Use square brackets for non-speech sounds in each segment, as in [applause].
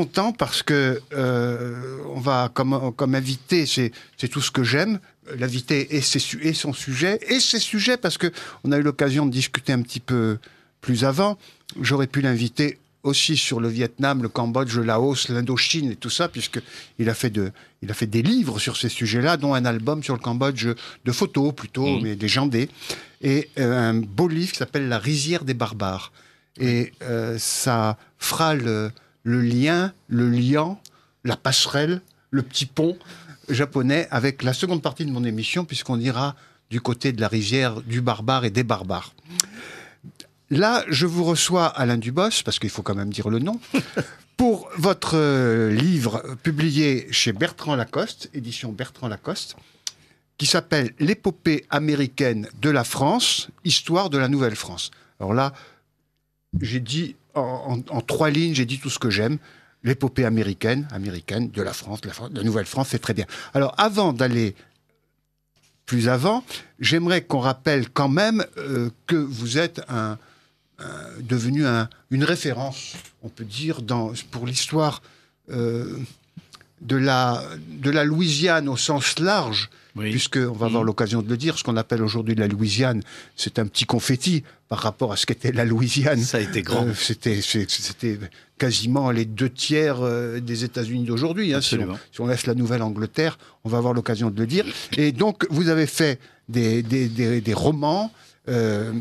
content parce que euh, on va comme, comme invité, c'est tout ce que j'aime, l'invité et, son sujet, et ses sujets, parce que on a eu l'occasion de discuter un petit peu plus avant, j'aurais pu l'inviter aussi sur le Vietnam, le Cambodge, le Laos, l'Indochine et tout ça, puisque il a fait de, il a fait des livres sur ces sujets-là, dont un album sur le Cambodge de photos plutôt, mmh. mais légendé, et euh, un beau livre qui s'appelle La rizière des barbares. Et euh, ça fera le le lien, le lien, la passerelle, le petit pont japonais avec la seconde partie de mon émission, puisqu'on ira du côté de la rivière du barbare et des barbares. Là, je vous reçois Alain Dubos, parce qu'il faut quand même dire le nom, [laughs] pour votre euh, livre publié chez Bertrand Lacoste, édition Bertrand Lacoste, qui s'appelle L'épopée américaine de la France, histoire de la Nouvelle-France. Alors là, j'ai dit en, trois lignes, j'ai dit tout ce que j'aime l'épopée américaine, américaine de la France, la, Nouvelle-France, c'est très bien. Alors, avant d'aller plus avant, j'aimerais qu'on rappelle quand même euh, que vous êtes un, devenu une référence, on peut dire, dans, pour l'histoire euh, de la, de la Louisiane au sens large, puisqu'on puisque va avoir mm. l'occasion de le dire, ce qu'on appelle aujourd'hui la Louisiane, c'est un petit confetti par rapport à ce qu'était la Louisiane. Ça a été grand. Euh, c'était, c'était quasiment les deux tiers euh, des États-Unis d'aujourd'hui. Hein, si, on laisse la Nouvelle-Angleterre, on va avoir l'occasion de le dire. Et donc, vous avez fait des, des, romans, euh,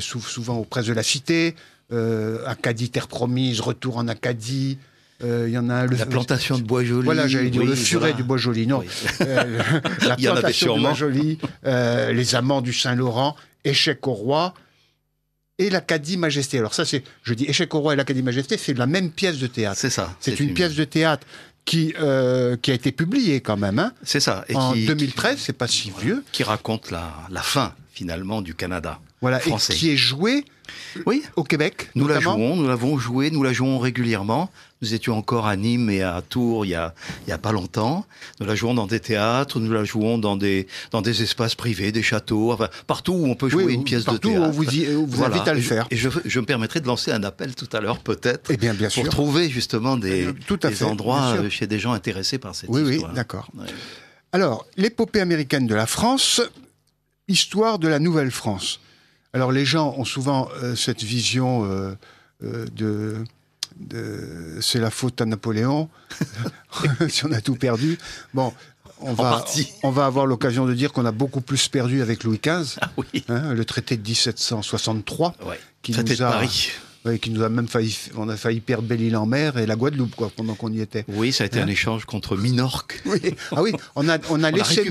souvent auprès de la Cité, euh, Acadie, Terre Promise, Retour en Acadie. Euh, y en a la plantation de bois joli. Voilà, j'allais dire le furet du bois joli. Non, euh, [laughs] la plantation de bois joli, euh, les amants du Saint-Laurent, échec au roi et l'Acadie Majesté. Alors ça, c'est, je dis échec au roi et l'Acadie Majesté, c'est la même pièce de théâtre. C'est ça. C'est une pièce de théâtre qui, qui a été publiée quand même. Hein. c'est ça. Et en 2013, c'est pas si vieux. Qui raconte la fin, finalement, du Canada voilà, Et qui est joué euh, oui. au Québec. Nous la jouons, nous l'avons joué, nous la jouons régulièrement. Nous étions encore à Nîmes et à Tours il y a, pas longtemps. Nous la jouons dans des théâtres, nous la jouons dans des, dans des espaces privés, des châteaux, partout où on peut jouer une pièce de théâtre. Partout où vous, vous invite à le faire. Et je, me permettrai de lancer un appel tout à l'heure, peut-être, eh pour trouver justement des, eh endroits euh, chez des gens intéressés par cette histoire. Oui, d'accord. Alors, l'épopée américaine de la France, histoire de la Nouvelle-France. Alors les gens ont souvent euh, cette vision euh, euh, de, c'est la faute à Napoléon [laughs] [laughs] si on a tout perdu. Bon, on va on va avoir l'occasion de dire qu'on a beaucoup plus perdu avec Louis XV, ah hein, le traité de 1763, qui nous a de Paris qui nous a même failli, on a failli perdre Belle-Île-en-Mer et la Guadeloupe quoi, pendant qu'on y était. Oui, ça a été hein un échange contre Minorque. Oui. Ah oui, on a, on a [laughs] on laissé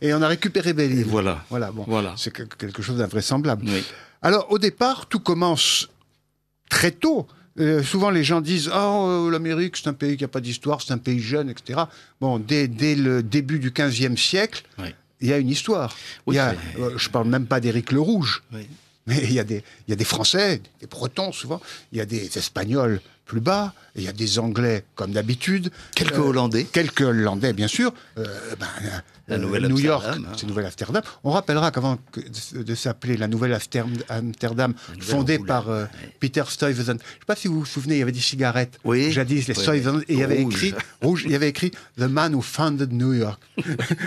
et on a récupéré Belle-Île. Voilà. Voilà, bon, voilà. C'est quelque chose d'invraisemblable. Alors au départ, tout commence très tôt. Euh, souvent, les gens disent ah, Oh, l'Amérique, c'est un pays qui n'a pas d'histoire, c'est un pays jeune, etc. Bon, dès, dès le début du XVe siècle, il y a une histoire. il y a, euh, je ne parle même pas d'Éric le Rouge, oui. Mais il y, a des, il y a des Français, des Bretons souvent, il y a des Espagnols, plus bas, il y a des Anglais comme d'habitude. Quelques euh, Hollandais. Quelques Hollandais, bien sûr. Euh, ben, la euh, nouvelle New York, hein. Nouvelle Amsterdam. On rappellera qu'avant de s'appeler la Nouvelle Amsterdam, fondée par Peter Stuyvesant, je ne sais pas si vous vous souvenez, il y avait des cigarettes. Oui. Jadis, les et il y avait écrit rouge, il y avait écrit The Man Who Founded New York [laughs]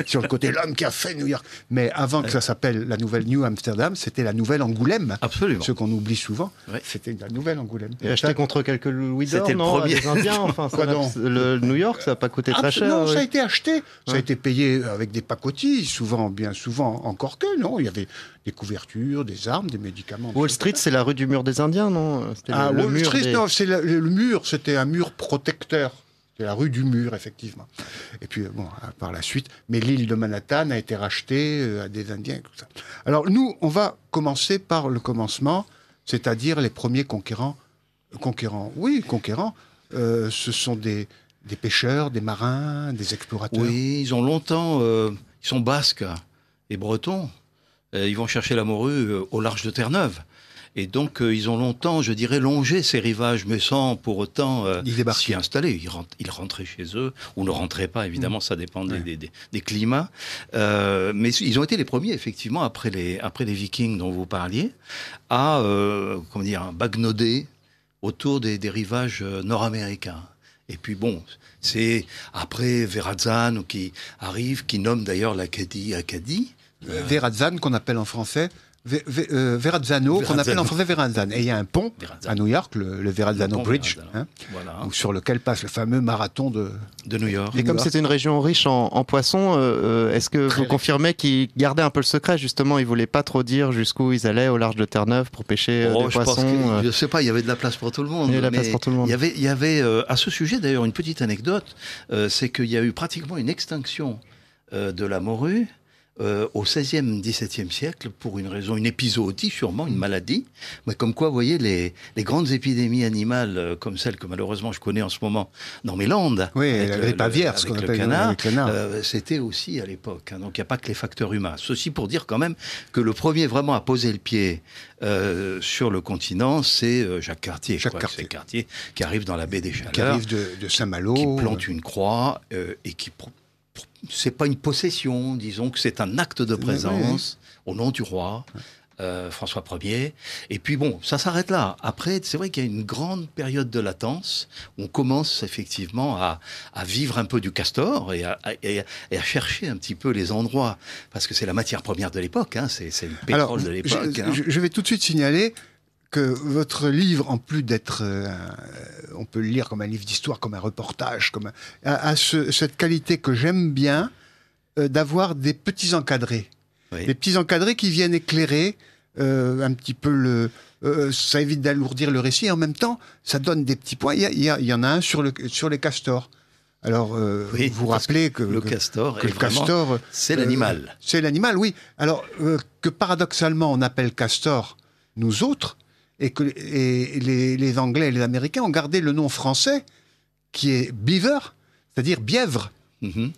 sur le côté l'homme qui a fait New York. Mais avant que ça s'appelle la Nouvelle New Amsterdam, c'était la Nouvelle Angoulême. Absolument. Ce qu'on oublie souvent, c'était la Nouvelle Angoulême. Et, acheté contre quelques c'était d'or, le Les Indiens, [laughs] enfin, le New York, ça n'a pas coûté très ah, cher. Non, ça a été acheté, ça a hein. été payé avec des pacotilles, souvent, bien souvent, encore que, non, il y avait des couvertures, des armes, des médicaments. Wall Street, c'est la rue du mur des Indiens, non ah, le, Wall Street, non, c'est le mur, c'était un mur protecteur. C'est la rue du mur, effectivement. Et puis, bon, par la suite, mais l'île de Manhattan a été rachetée euh, à des Indiens. Tout ça. Alors, nous, on va commencer par le commencement, c'est-à-dire les premiers conquérants Conquérants, oui, conquérants. Euh, ce sont des, pêcheurs, des marins, des explorateurs. Oui, ils ont longtemps. Euh, ils sont basques et bretons. Euh, ils vont chercher la morue au large de Terre-Neuve. Et donc, ils ont longtemps, je dirais, longé ces rivages, mais sans pour autant s'y installer. Ils, ils, rentraient chez eux, ou ne rentraient pas, évidemment, mmh. ça dépend des, climats. mais ils ont été les premiers, effectivement, après les, après les Vikings dont vous parliez, à, comment dire, bagnoder autour des, rivages euh, nord-américains. Et puis bon, c'est après Verazan qui arrive, qui nomme d'ailleurs l'Acadie Acadie. Euh, Acadie. qu'on appelle en français euh, Verrazzano, qu'on appelle en français Et il y a un pont à New York, le, le Bridge, hein, sur lequel passe le fameux marathon de, New York. Et comme c'était une région riche en, poissons, euh, euh, est-ce que vous confirmez qu'ils gardaient un peu le secret justement Ils ne voulaient pas trop dire jusqu'où ils allaient au large de Terre-Neuve pour pêcher oh, des poissons Je ne sais pas, il y avait de la place pour tout le monde. Il y avait, à ce sujet d'ailleurs une petite anecdote, c'est qu'il y a eu pratiquement une extinction de la morue euh, au XVIe, XVIIe siècle pour une raison, une épisodie sûrement, une mm. maladie. Mais comme quoi, vous voyez, les, grandes épidémies animales euh, comme celle que malheureusement je connais en ce moment dans mes Landes, oui, avec la ce le canard, euh, c'était aussi à l'époque. Hein. donc il n'y a pas que les facteurs humains. Ceci pour dire quand même que le premier vraiment à poser le pied sur le continent, c'est Jacques Cartier. Jacques Cartier. qui arrive dans la baie des Chaleurs, qui arrive de, de Saint-Malo, qui plante une croix et qui c'est pas une possession, disons que c'est un acte de présence au nom du roi. Euh, François Ier. Et puis bon, ça s'arrête là. Après, c'est vrai qu'il y a une grande période de latence. on commence effectivement à, vivre un peu du castor et à, chercher un petit peu les endroits. Parce que c'est la matière première de l'époque, hein, c'est, le pétrole de l'époque. Hein. je, vais tout de suite signaler votre livre, en plus d'être, euh, on peut le lire comme un livre d'histoire, comme un reportage, comme a, cette qualité que j'aime bien euh, d'avoir des petits encadrés, des petits encadrés qui viennent éclairer euh, un petit peu le. ça évite d'alourdir le récit et en même temps, ça donne des petits points. Il y, en a un sur, le, sur les castors. Alors, vous vous rappelez que, le castor, le castor c'est l'animal. C'est l'animal, oui. Alors que paradoxalement on appelle castor nous autres, et les, Anglais et les Américains ont gardé le nom français qui est beaver, c'est-à-dire bièvre. Mhm.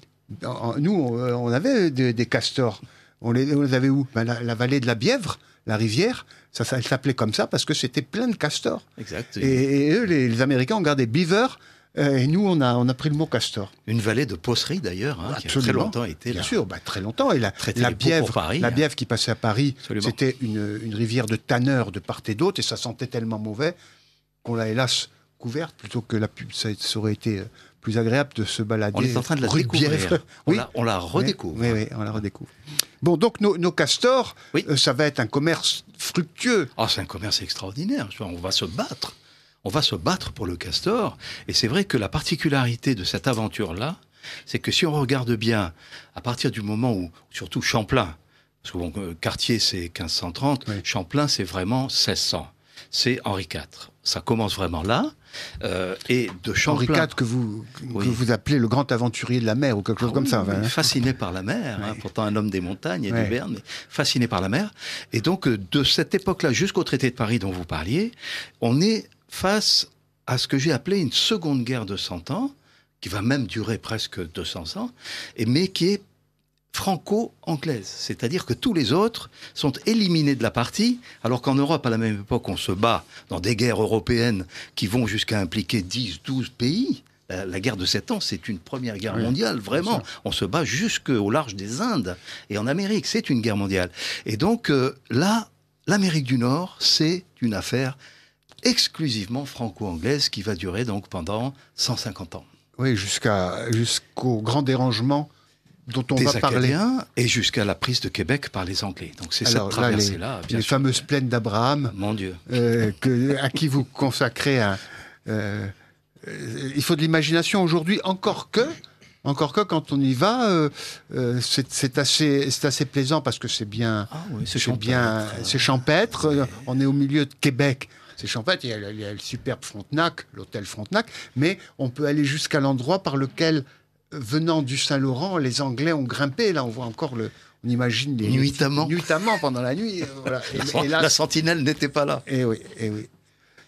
Nous, on, euh, avait des, castors. On les, avait où ben, la, vallée de la Bièvre, la rivière, ça, elle s'appelait comme ça parce que c'était plein de castors. Exact. Et, eux, les, Américains ont gardé beaver euh, et nous, on a, on a pris le mot castor. Une vallée de poserie d'ailleurs, hein, qui a très longtemps été là. Bien sûr, bah, très longtemps. Et la, Bièvre, la hein. Bièvre qui passait à Paris, c'était une, une, rivière de tanneurs de part et d'autre, et ça sentait tellement mauvais qu'on l'a hélas couverte plutôt que la pub. Ça, aurait été euh, plus agréable de se balader. On est en train de la découvrir. [laughs] On, la, on, la, redécouvre. Oui, oui, on la redécouvre. Bon, donc nos, nos castors, euh, ça va être un commerce fructueux. Ah, c'est un commerce extraordinaire. On va se battre on va se battre pour le castor. Et c'est vrai que la particularité de cette aventure-là, c'est que si on regarde bien, à partir du moment où, surtout Champlain, parce que euh, Cartier c'est 1530, Champlain c'est vraiment 1600, c'est Henri IV. Ça commence vraiment là. Euh, et de Champlain. Henri IV, que vous, vous appelez le grand aventurier de la mer ou quelque chose ah comme ça. Hein. Fasciné par la mer, hein, pourtant un homme des montagnes et du Berne, fasciné par la mer. Et donc, euh, de cette époque-là jusqu'au traité de Paris dont vous parliez, on est face à ce que j'ai appelé une seconde guerre de 100 ans, qui va même durer presque 200 ans, mais qui est franco-anglaise. C'est-à-dire que tous les autres sont éliminés de la partie, alors qu'en Europe, à la même époque, on se bat dans des guerres européennes qui vont jusqu'à impliquer 10, 12 pays. La, guerre de 7 ans, c'est une première guerre mondiale, vraiment. On se bat jusqu'au large des Indes et en Amérique, c'est une guerre mondiale. Et donc euh, là, l'Amérique du Nord, c'est une affaire exclusivement franco-anglaise qui va durer donc pendant 150 ans. Oui, jusqu'à jusqu'au grand dérangement dont on va parler. et jusqu'à la prise de Québec par les Anglais. Donc c'est ça traversée-là. Les, fameuses plaines d'Abraham. Mon Dieu. Euh, à qui vous consacrez un. Euh, il faut de l'imagination aujourd'hui, encore que. Encore que quand on y va, euh, c'est assez, c'est assez plaisant parce que c'est bien, ah hein. c'est champêtre. On est au milieu de Québec, c'est champêtre. Il y, a, le superbe Frontenac, l'hôtel Frontenac, mais on peut aller jusqu'à l'endroit par lequel, euh, venant du Saint-Laurent, les Anglais ont grimpé. Là, on voit encore le, on imagine les nuitamment, nuitamment pendant la nuit. Euh, et, là, la sentinelle n'était pas là. Et eh oui, et eh oui.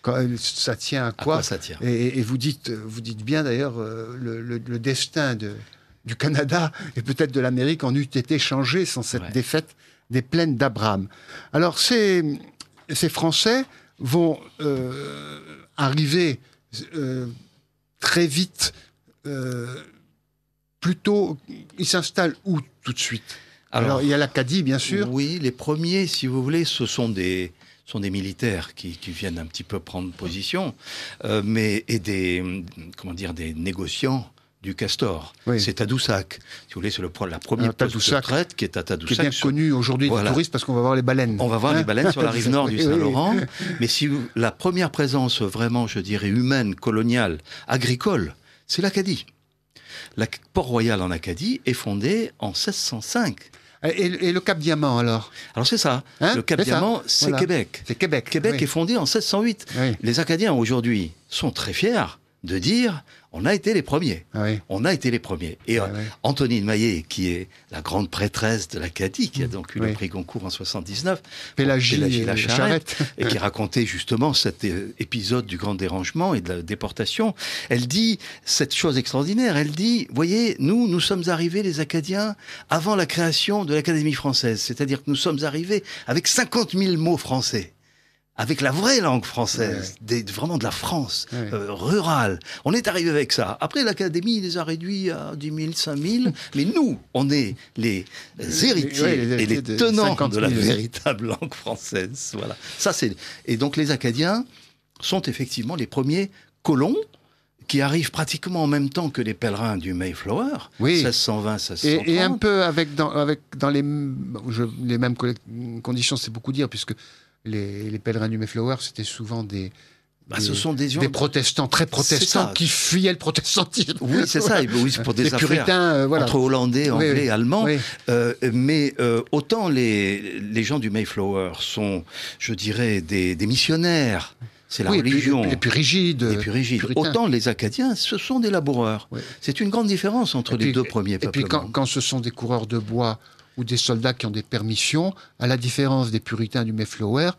Euh, ça tient à quoi, ça tient et, vous dites, vous dites bien d'ailleurs le, le, destin de, du Canada et peut-être de l'Amérique en eût été changé sans cette défaite des plaines d'Abraham. Alors c'est ces Français vont euh, arriver euh, très vite, euh, plutôt, ils s'installent où tout de suite alors, il y a l'Acadie, bien sûr. Oui, les premiers, si vous voulez, ce sont des, sont des militaires qui, qui, viennent un petit peu prendre position, mais et des comment dire des négociants du castor. C'est Tadoussac. Si vous voulez, c'est la première poste qui est à Tadoussac. Qui bien connu aujourd'hui voilà. des touristes parce qu'on va voir les baleines. On va voir les hein baleines sur la rive nord [laughs] du Saint-Laurent. Mais si la première présence vraiment, je dirais, humaine, coloniale, agricole, c'est l'Acadie. La Port-Royal en Acadie est fondée en 1605. Et, le Cap Diamant alors Alors c'est ça. Hein le Cap Diamant, c'est Québec. C'est Québec. Québec est fondé en 1608. Les Acadiens aujourd'hui sont très fiers de dire on a été les premiers. Ah on a été les premiers. Et ah euh, oui. Antonine Maillet, qui est la grande prêtresse de l'Acadie, qui a mmh. donc eu le prix Goncourt en 79, Pélagie, et la et qui racontait justement cet euh, épisode du grand dérangement et de la déportation, elle dit cette chose extraordinaire. Elle dit, voyez, nous, nous sommes arrivés, les Acadiens, avant la création de l'Académie française. C'est-à-dire que nous sommes arrivés avec 50 000 mots français avec la vraie langue française, des, vraiment de la France euh, rurale. On est arrivé avec ça. Après, l'Académie les a réduits à 10 000, 5 000, mais nous, on est les euh, héritiers et les tenants de la véritable langue française. Voilà. Ça, c'est... Et donc, les Acadiens sont effectivement les premiers colons qui arrivent pratiquement en même temps que les pèlerins du Mayflower, oui. 1620-1630. Et, et, un peu avec dans, avec dans les, les mêmes conditions, c'est beaucoup dire, puisque les, les pèlerins du Mayflower, c'était souvent des, bah, ce sont des, protestants, très protestants, qui fuyaient le protestantisme. Oui, c'est ça. Ben pour [laughs] des, affaires puritains, euh, entre Hollandais, Anglais, Allemands. Euh, mais euh, autant les, les gens du Mayflower sont, je dirais, des, missionnaires. C'est la religion. Les plus rigides. Les plus rigides. Autant les Acadiens, ce sont des laboureurs. C'est une grande différence entre les deux premiers peuples. Et puis quand, quand, ce sont des coureurs de bois ou des soldats qui ont des permissions, à la différence des puritains du Mayflower,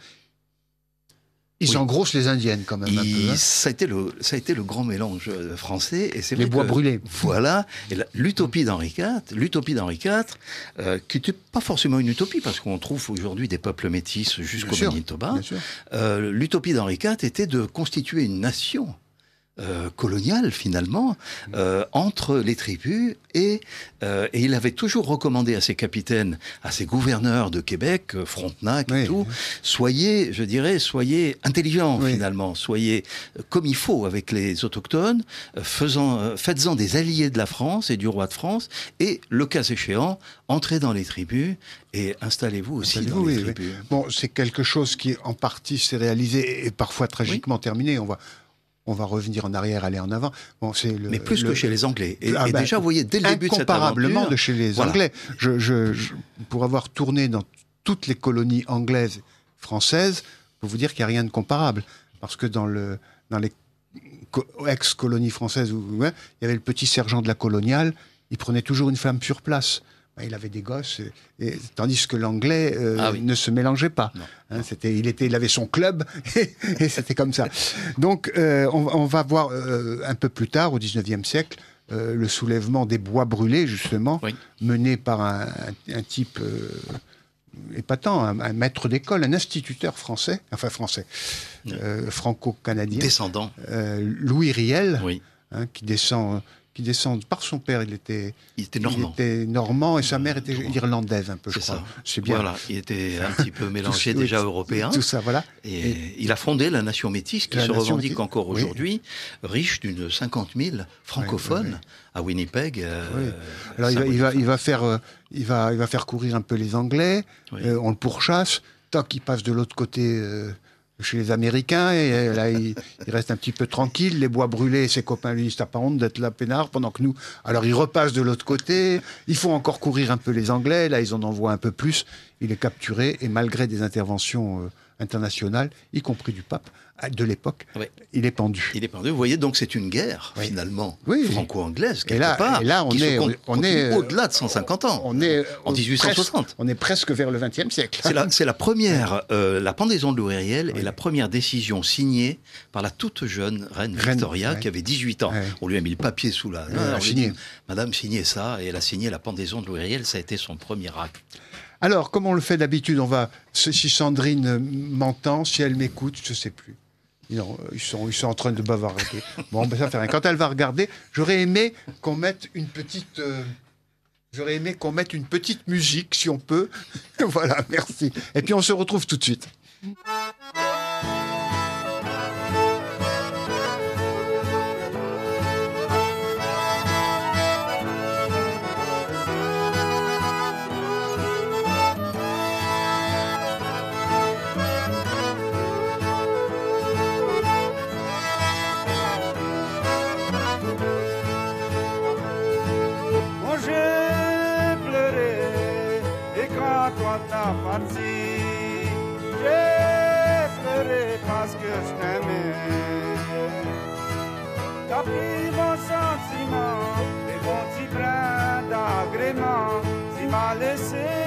ils engrossent les indiennes quand même un peu. Hein. Ça, a été le, ça a été le grand mélange euh, français. Et c'est les bois brûlés. Voilà. l'utopie d'Henri IV, l'utopie d'Henri IV, euh, qui n'était pas forcément une utopie, parce qu'on trouve aujourd'hui des peuples métis jusqu'au Manitoba. Euh, l'utopie d'Henri IV était de constituer une nation euh, colonial finalement mm. euh, entre les tribus et, euh, et, il avait toujours recommandé à ses capitaines, à ses gouverneurs de Québec, Frontenac et tout, soyez, je dirais, soyez intelligents finalement, soyez comme il faut avec les autochtones, faisant, faites-en des alliés de la France et du roi de France, et le cas échéant, entrez dans les tribus et installez-vous aussi dans les tribus. Bon, c'est quelque chose qui en partie s'est réalisé et parfois tragiquement terminé. On va on va revenir en arrière, aller en avant. Bon, c'est le, Mais plus que chez les Anglais. Et, ah ben, déjà, vous voyez, dès le début de Incomparablement de chez les Anglais. Je, pour avoir tourné dans toutes les colonies anglaises, françaises, pour vous dire qu'il n'y a rien de comparable. Parce que dans, le, dans les ex-colonies françaises, il y avait le petit sergent de la coloniale, il prenait toujours une femme sur place. Ben, il avait des gosses, et, tandis que l'anglais euh, ah ne se mélangeait pas. Hein, c'était, il, était, il avait son club, [laughs] et, c'était comme ça. Donc, euh, on, va voir euh, un peu plus tard, au 19e siècle, le soulèvement des bois brûlés, justement, mené par un, type épatant, un, maître d'école, un instituteur français, enfin français, franco-canadien. Descendant. Louis Riel, hein, qui descend qui descendent par son père. Il était, était normand. Il était normand et sa mère était irlandaise un peu, je crois. C'est bien. Voilà, il était un petit peu [laughs] mélangé déjà européen. Tout ça, voilà. Et, il a fondé la nation métisse qui se revendique encore aujourd'hui, riche d'une 50 000 francophones à Winnipeg. Euh, Alors il va, il va, faire, euh, il va, il va faire courir un peu les Anglais. Euh, on le pourchasse. tant il passe de l'autre côté chez les Américains. Et euh, là, il, reste un petit peu tranquille. Les bois brûlés, ses copains lui disent T'as pas honte d'être la peinard, pendant que nous. Alors, il repasse de l'autre côté. Il faut encore courir un peu les Anglais. Là, ils en envoient un peu plus. Il est capturé. Et malgré des interventions. Euh, international, y compris du pape de l'époque. Il est pendu. Il est pendu. Vous voyez, donc c'est une guerre finalement franco-anglaise quelque part. Et là, on est, au-delà de 150 euh, ans. On est en 1860. Euh, on est presque vers le XXe siècle. C'est la, première, euh, la pendaison de Louis Riel est la première décision signée par la toute jeune reine, Victoria qui avait 18 ans. On lui a mis le papier sous la. Madame signait ça et elle a signé la pendaison de Louis Riel. Ça a été son premier acte. Alors, comme on le fait d'habitude, on va. Si Sandrine m'entend, si elle m'écoute, je ne sais plus. ils, sont, sont en train de bavarder. [laughs] Bon, ben, ça fait rien. Quand elle va regarder, j'aurais aimé qu'on mette une petite. Euh, j'aurais aimé qu'on mette une petite musique, si on peut. [laughs] voilà, merci. Et puis on se retrouve tout de suite. pris mon sentiment et bon petit plein d'agrément, tu m'as laissé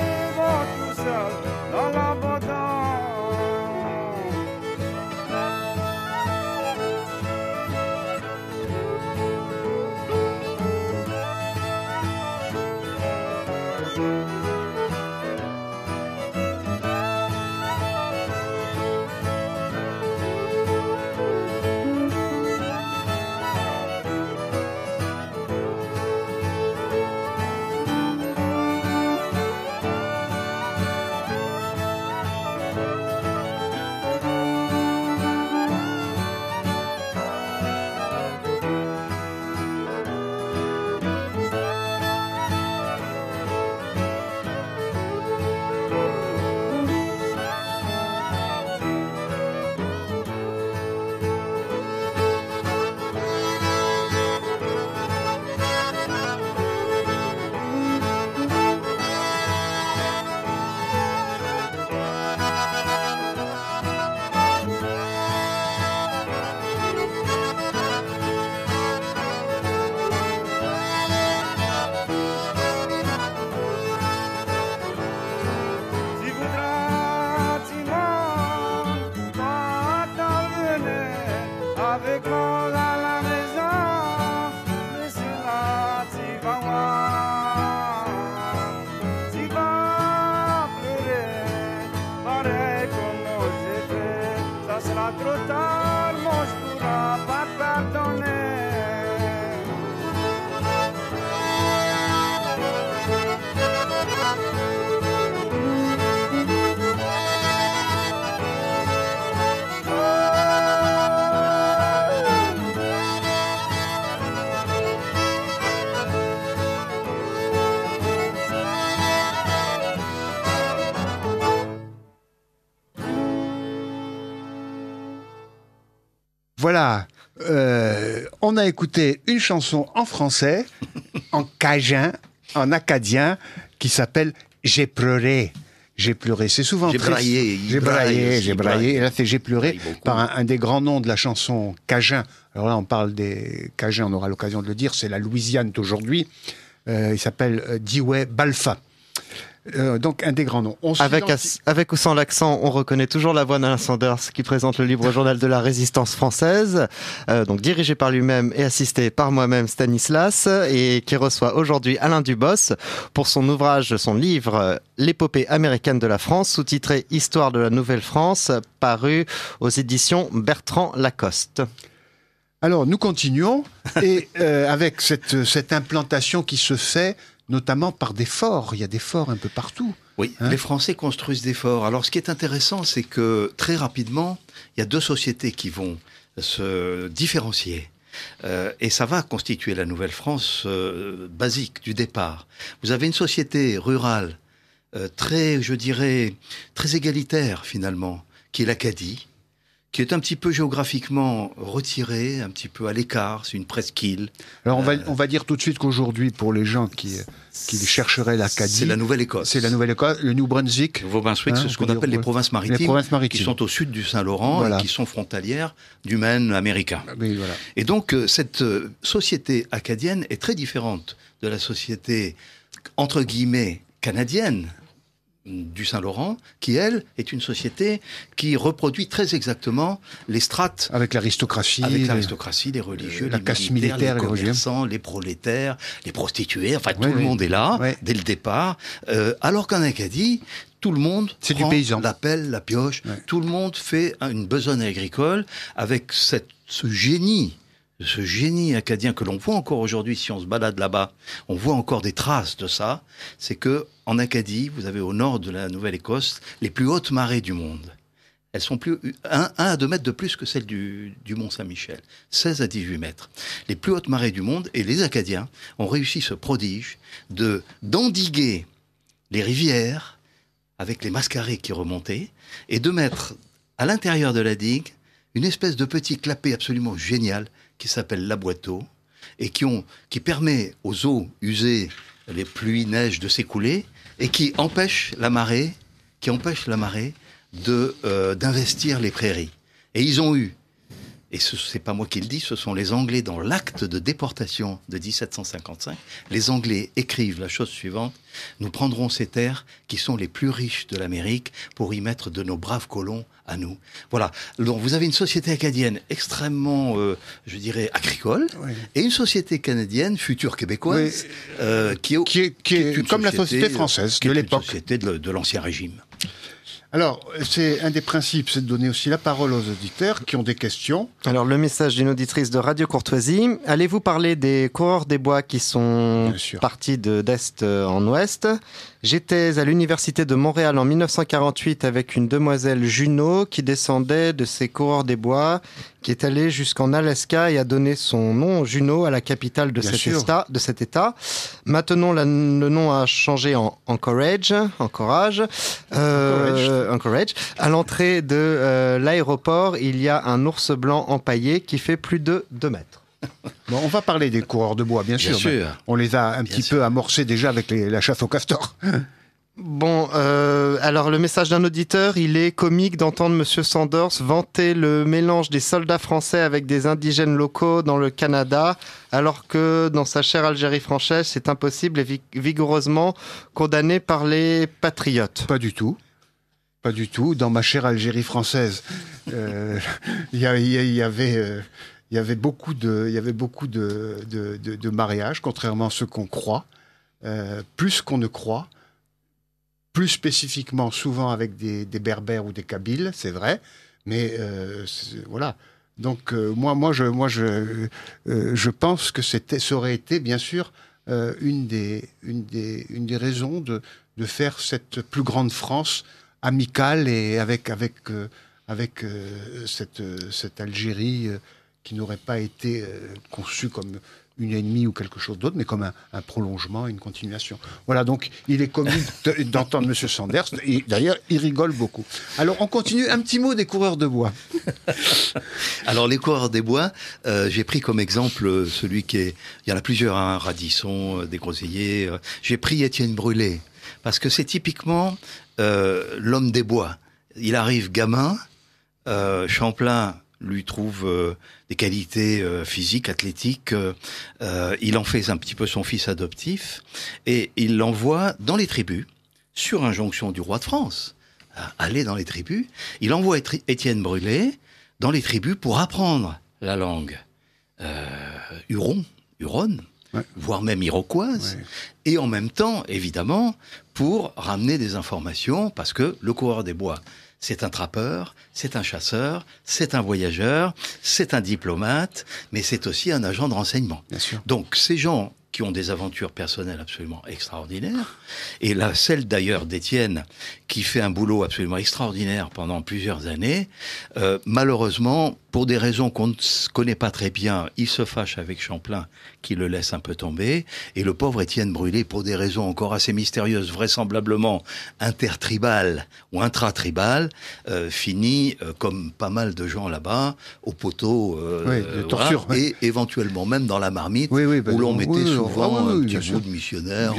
Voilà. Euh, on a écouté une chanson en français, en cajun, en acadien, qui s'appelle J'ai pleuré. J'ai pleuré. C'est souvent J'ai braillé. J'ai braillé, j'ai braillé. Et là, c'est J'ai pleuré par un, des grands noms de la chanson cajun. Alors là, on parle des cajuns, on aura l'occasion de le dire. C'est la Louisiane d'aujourd'hui. Euh, il s'appelle euh, Diwe Balfa. Euh, donc un des grands noms. avec, ou sans l'accent, on reconnaît toujours la voix d'Alain Sanders qui présente le livre journal de la résistance française, euh, donc dirigé par lui-même et assisté par moi-même Stanislas, et qui reçoit aujourd'hui Alain Dubos pour son ouvrage, son livre euh, L'épopée américaine de la France, sous-titré Histoire de la Nouvelle-France, paru aux éditions Bertrand Lacoste. Alors nous continuons et avec cette implantation qui se fait notamment par des forts. Il y a des forts un peu partout. Oui, hein. les Français construisent des forts. Alors, ce qui est intéressant, c'est que très rapidement, il y a deux sociétés qui vont se différencier. Euh, et ça va constituer la Nouvelle-France euh, basique du départ. Vous avez une société rurale euh, très, je dirais, très égalitaire finalement, qui est l'Acadie, qui est un petit peu géographiquement retiré, un petit peu à l'écart, c'est une presqu'île. Alors on va, euh, dire tout de suite qu'aujourd'hui, pour les gens qui, qui chercheraient l'Acadie... C'est la Nouvelle-Écosse. C'est la Nouvelle-Écosse, le New Brunswick. Le New Brunswick, c'est hein, ce qu'on appelle les provinces, maritimes, provinces qui sont au sud du Saint-Laurent et qui sont frontalières du Maine américain. Ah et donc euh, cette euh, société acadienne est très différente de la société, entre guillemets, canadienne, du Saint-Laurent, qui, elle, est une société qui reproduit très exactement les strates. Avec l'aristocratie. Avec l'aristocratie, les religieux, la les casse militaire, les, commerçants, les prolétaires, les prostituées, enfin, tout le monde est là, dès le départ. Euh, alors qu'en Acadie, tout le monde c'est prend du paysan. la pelle, la pioche, tout le monde fait une besogne agricole avec cette, ce génie ce génie acadien que l'on voit encore aujourd'hui si on se balade là-bas, on voit encore des traces de ça, c'est que en Acadie, vous avez au nord de la Nouvelle-Écosse les plus hautes marées du monde. Elles sont plus 1, à 2 mètres de plus que celles du, Mont Saint-Michel, 16 à 18 mètres. Les plus hautes marées du monde et les Acadiens ont réussi ce prodige de d'endiguer les rivières avec les mascarés qui remontaient et de mettre à l'intérieur de la digue une espèce de petit clapet absolument génial qui s'appelle la Boiteau et qui, ont, qui permet aux eaux usées, les pluies, neige, de s'écouler et qui empêche la marée, qui empêche la marée euh, d'investir les prairies. Et ils ont eu et ce n'est pas moi qui le dis, ce sont les Anglais dans l'acte de déportation de 1755, les Anglais écrivent la chose suivante, nous prendrons ces terres qui sont les plus riches de l'Amérique pour y mettre de nos braves colons à nous. Voilà, donc vous avez une société acadienne extrêmement, euh, je dirais, agricole, et une société canadienne, future québécoise, euh, qui, est, qui comme la société française de l'époque. Société de, de l'ancien régime. Alors, c'est un des principes, c'est de donner aussi la parole aux auditeurs qui ont des questions. Alors, le message d'une auditrice de Radio Courtoisie. Allez-vous parler des coureurs des bois qui sont partis de, d'Est en Ouest J'étais à l'université de Montréal en 1948 avec une demoiselle Juno qui descendait de ses coureurs des bois, qui est allée jusqu'en Alaska et a donné son nom, Juno, à la capitale de, cet, de cet, État. Maintenant, le nom a changé en Anchorage, Anchorage, euh, À l'entrée de euh, l'aéroport, il y a un ours blanc empaillé qui fait plus de 2 mètres. [laughs] on va parler des coureurs de bois, bien, sûr. On les a un petit peu amorcés déjà avec la chasse au castor. Hein bon, euh, alors le message d'un auditeur, il est comique d'entendre M. Sanders vanter le mélange des soldats français avec des indigènes locaux dans le Canada, alors que dans sa chère Algérie française, c'est impossible et vigoureusement condamné par les patriotes. Pas du tout. Pas du tout. Dans ma chère Algérie française, euh, [laughs] il y, avait... Euh, il y avait beaucoup de, il y avait beaucoup de, de, de, mariages, contrairement à ce qu'on croit, euh, plus qu'on ne croit, plus spécifiquement souvent avec des, des berbères ou des kabyles, c'est vrai, mais euh, voilà. Donc euh, moi, moi, je, moi, je, je pense que c'était, ça aurait été bien sûr une des, une des, une des raisons de, de faire cette plus grande France amicale et avec, avec, avec cette, cette Algérie qui n'aurait pas été euh, conçu comme une ennemie ou quelque chose d'autre, mais comme un, prolongement, une continuation. Voilà, donc il est commun d'entendre M. Sanders, et d'ailleurs il rigole beaucoup. Alors on continue, un petit mot des coureurs de bois. [laughs] Alors les coureurs des bois, euh, j'ai pris comme exemple euh, celui qui est, il y en a plusieurs, un hein, Radisson, des j'ai pris Étienne Brûlé, parce que c'est typiquement l'homme des bois. Il arrive gamin, Champlain lui trouve euh, des qualités euh, physiques, athlétiques. Euh, il en fait un petit peu son fils adoptif et il l'envoie dans les tribus sur injonction du roi de France. aller dans les tribus, il envoie Étienne Brûlé dans les tribus pour apprendre la langue huron, huronne, voire même iroquoise, et en même temps, évidemment, pour ramener des informations, parce que le coureur des bois c'est un trappeur, c'est un chasseur, c'est un voyageur, c'est un diplomate, mais c'est aussi un agent de renseignement. Donc ces gens qui ont des aventures personnelles absolument extraordinaires, et là, celle d'ailleurs d'Étienne, qui fait un boulot absolument extraordinaire pendant plusieurs années, euh, malheureusement, pour des raisons qu'on ne connaît pas très bien, il se fâche avec Champlain qui le laisse un peu tomber, et le pauvre Étienne Brûlé, pour des raisons encore assez mystérieuses, vraisemblablement intertribales ou intratribales, euh, finit, euh, comme pas mal de gens là-bas, au poteau euh, torture, et éventuellement même dans la marmite, où l'on mettait souvent un petit de missionnaire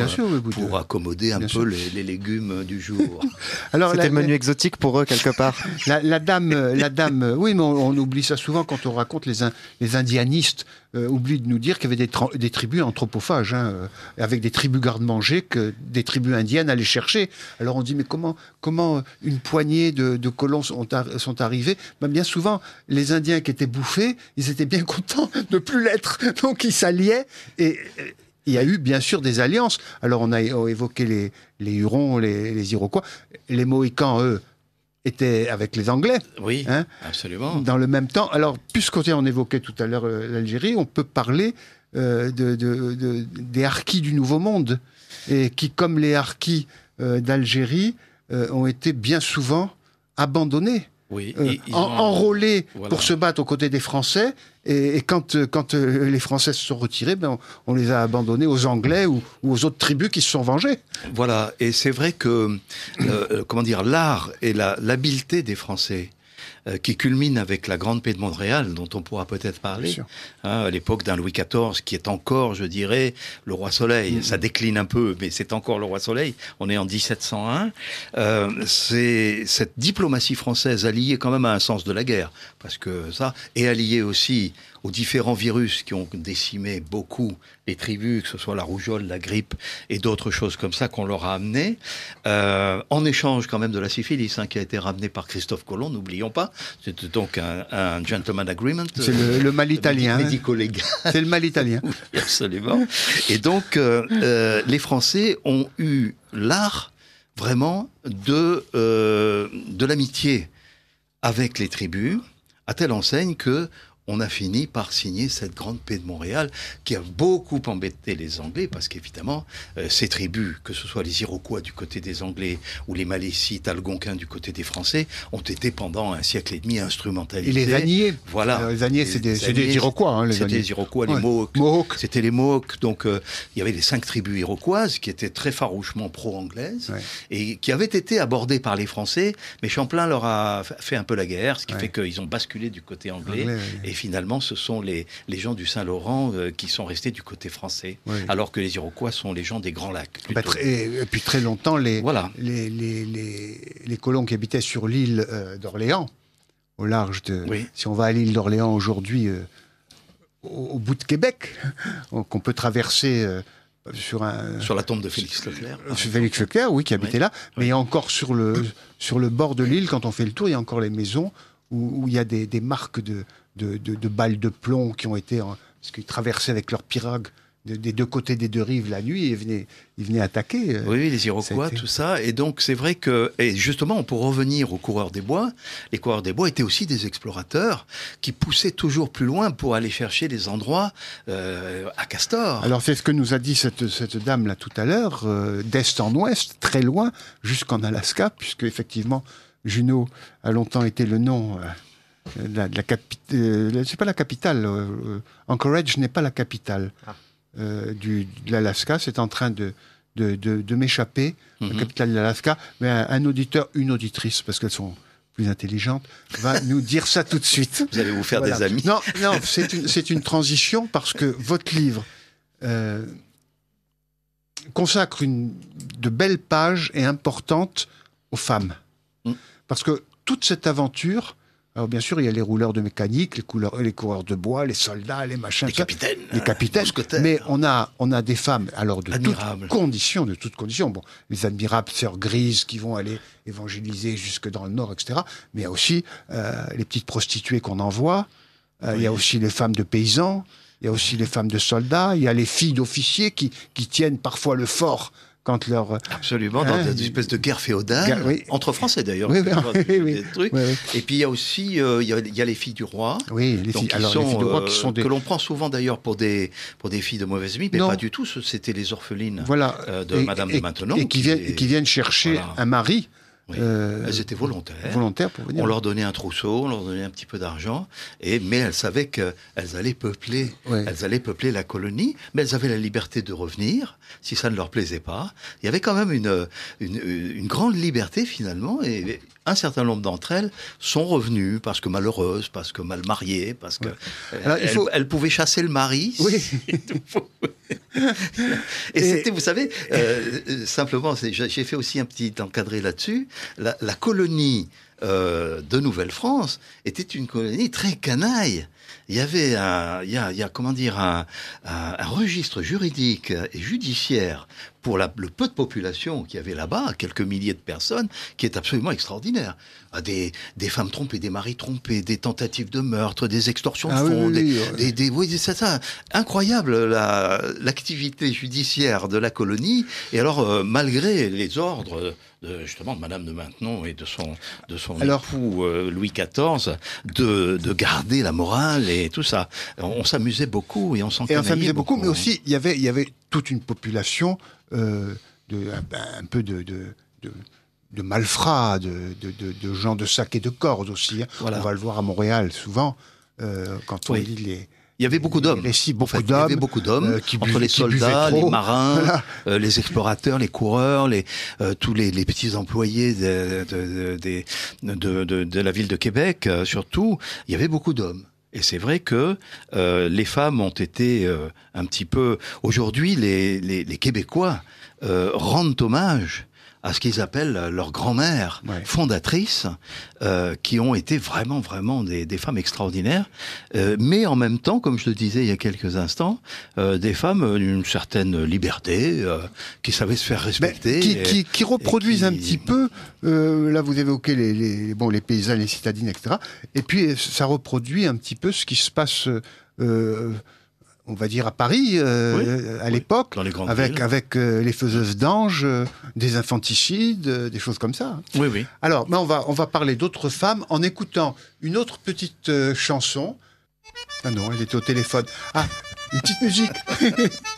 pour accommoder un peu Les, légumes du jour. [laughs] Alors, C'était le menu exotique pour eux, quelque part. [laughs] la, dame, la dame oui, mais on, oublie ça souvent quand on raconte les, les indianistes euh, oublie de nous dire qu'il y avait des, tribus anthropophages, hein, euh, avec des tribus garde-manger que des tribus indiennes allaient chercher. Alors on dit, mais comment, comment une poignée de, colons sont, arrivés ben, Bien souvent, les Indiens qui étaient bouffés, ils étaient bien contents [laughs] de plus l'être. Donc ils s'alliaient et, il y a eu bien sûr des alliances. Alors on a évoqué les, Hurons, les, les Iroquois, les Mohicans, eux, était avec les Anglais. Oui, hein, absolument. Dans le même temps. Alors, puisqu'on évoquait tout à l'heure euh, l'Algérie, on peut parler euh, de, des harkis du Nouveau Monde, et qui, comme les harkis euh, d'Algérie, ont été bien souvent abandonnés. Oui, enrôlés pour se battre aux côtés des Français, et, quand, euh, euh, les Français se sont retirés, ben, on, les a abandonnés aux Anglais ou, aux autres tribus qui se sont vengés. Voilà, et c'est vrai que, euh, comment dire, l'art et l'habileté des Français euh, qui culmine avec la Grande Paix de Montréal, dont on pourra peut-être parler, hein, à l'époque d'un Louis XIV qui est encore, je dirais, le roi Soleil. Mm-hmm. Ça décline un peu, mais c'est encore le roi Soleil. On est en 1701. Euh, c'est cette diplomatie française alliée quand même à un sens de la guerre, parce que ça, est alliée aussi aux différents virus qui ont décimé beaucoup les tribus, que ce soit la rougeole, la grippe et d'autres choses comme ça qu'on leur a amené, euh, en échange quand même de la syphilis hein, qui a été ramenée par Christophe Colomb, n'oublions pas. c'est donc un, gentleman agreement. C'est le, mal euh, italien. [laughs] C'est le mal italien. [laughs] absolument. Et donc, euh, les Français ont eu l'art vraiment de, de l'amitié avec les tribus, à telle enseigne que on a fini par signer cette grande paix de Montréal qui a beaucoup embêté les Anglais parce qu'évidemment, euh, ces tribus, que ce soit les Iroquois du côté des Anglais ou les Malécites, Algonquins du côté des Français, ont été pendant un siècle et demi instrumentalisés. Et les Agniers Voilà. Euh, les Agniers, c'est des, des, Iroquois. Hein, C'était les Iroquois, les Mohawks. C'était les Mohawks. Donc, euh, il y avait les cinq tribus iroquoises qui étaient très farouchement pro-anglaises et qui avaient été abordées par les Français, mais Champlain leur a fait un peu la guerre, ce qui fait qu'ils ont basculé du côté anglais finalement, ce sont les, les gens du Saint-Laurent euh, qui sont restés du côté français, alors que les Iroquois sont les gens des Grands Lacs. Bah, et puis très longtemps, les, les, les, les, colons qui habitaient sur l'île euh, d'Orléans, au large de... Si on va à l'île d'Orléans aujourd'hui, euh, au, bout de Québec, [laughs] qu'on peut traverser... Sur, un, sur la tombe de Félix Leclerc. Félix Leclerc, oui, qui habitait là. Mais encore sur le, sur le bord de l'île, quand on fait le tour, il y a encore les maisons où, où il y a des, des marques de, de, balles de plomb qui ont été. Hein, parce qu'ils traversaient avec leurs pirogues des deux côtés des deux rives la nuit et venaient, ils venaient attaquer. Euh, oui, les Iroquois, tout ça. Et donc, c'est vrai que. Et justement, pour revenir aux coureurs des bois, les coureurs des bois étaient aussi des explorateurs qui poussaient toujours plus loin pour aller chercher des endroits euh, à Castor. Alors, c'est ce que nous a dit cette, cette dame-là tout à l'heure, euh, d'est en ouest, très loin, jusqu'en Alaska, puisque effectivement, Juno a longtemps été le nom la, euh, c'est pas la capitale. Euh, euh, Anchorage n'est pas la capitale ah. du, de l'Alaska. C'est en train de, de, m'échapper, la mhm. capitale de l'Alaska. Mais un, auditeur, une auditrice, parce qu'elles sont plus intelligentes, va [laughs] nous dire ça tout de suite. Vous allez vous faire des amis. Non, non c'est une, transition parce que votre livre consacre une, de belles pages et importantes aux femmes. Mm. Parce que toute cette aventure, alors bien sûr, il y a les rouleurs de mécanique, les, couleurs, les coureurs de bois, les soldats, les machins, les capitaines, les capitaines. mais on a on a des femmes alors de toutes conditions, de toutes conditions. Bon, les admirables sœurs grises qui vont aller évangéliser jusque dans le nord, etc. Mais il y a aussi euh, les petites prostituées qu'on envoie. Euh, il y a aussi les femmes de paysans. Il y a aussi les femmes de soldats. Il y a les filles d'officiers qui qui tiennent parfois le fort quand leur... Absolument, dans une hein, espèce de guerre féodale, oui. entre Français d'ailleurs. et puis il y a aussi euh, il, y a, les filles du roi. Oui, les, filles, qui sont euh, Que l'on prend souvent d'ailleurs pour des, pour des filles de mauvaise vie, mais pas du tout, c'était les orphelines euh, de Madame de maintenant Et qui, viennent, chercher un mari oui. Euh, elles étaient volontaires. Volontaires pour venir. On leur donnait un trousseau, on leur donnait un petit peu d'argent, et mais elles savaient qu'elles allaient peupler, elles allaient peupler la colonie, mais elles avaient la liberté de revenir si ça ne leur plaisait pas. Il y avait quand même une une, grande liberté finalement, et, un certain nombre d'entre elles sont revenues parce que malheureuses, parce que mal mariées, parce que il faut... elle pouvaient chasser le mari. Oui. [laughs] et, c'était, vous savez, [laughs] euh, euh, simplement, j'ai fait aussi un petit encadré là-dessus. La, colonie euh, de Nouvelle-France était une colonie très canaille. Il y avait un, il y a, comment dire, un, un, registre juridique et judiciaire pour le peu de population qu'il y avait là-bas, quelques milliers de personnes, qui est absolument extraordinaire. Ah, des, des femmes trompées, des maris trompés, des tentatives de meurtre, des extorsions de ah fonds, des, des, oui, c'est ça. Incroyable la, l'activité judiciaire de la colonie. Et alors, euh, malgré les ordres de, justement de Madame de Maintenon et de son de son Alors, euh, Louis XIV de, garder la morale et tout ça. On, s'amusait beaucoup et on s'en et on s'amusait beaucoup, mais aussi hein. il avait il y avait toute une population euh, de, ben, un peu de, de, malfrats, de, gens de sac et de corde aussi. Hein. On va le voir à Montréal souvent euh, quand on lit Il y avait beaucoup d'hommes. Il y avait beaucoup d'hommes euh, entre les soldats, les marins, les explorateurs, les coureurs, les tous les, petits employés de, la ville de Québec surtout. Il y avait beaucoup d'hommes. Et c'est vrai que euh, les femmes ont été euh, un petit peu... Aujourd'hui, les Québécois euh, rendent hommage à ce qu'ils appellent leur grand-mère fondatrice, euh, qui ont été vraiment, vraiment des, des femmes extraordinaires, euh, mais en même temps, comme je le disais il y a quelques instants, euh, des femmes d'une certaine liberté, euh, qui savaient se faire ben, respecter. Qui, qui, qui, reproduisent un petit peu, euh, là vous évoquez les, les, bon, les paysans, les citadines, etc. Et puis ça reproduit un petit peu ce qui se passe... Euh, on va dire à Paris euh, à l'époque, avec euh, les faiseuses d'anges, euh, des infanticides, des choses comme ça. Oui, oui. Alors, ben, on va on va parler d'autres femmes en écoutant une autre petite chanson. Ah non, elle était au téléphone. Ah, une petite musique. [laughs]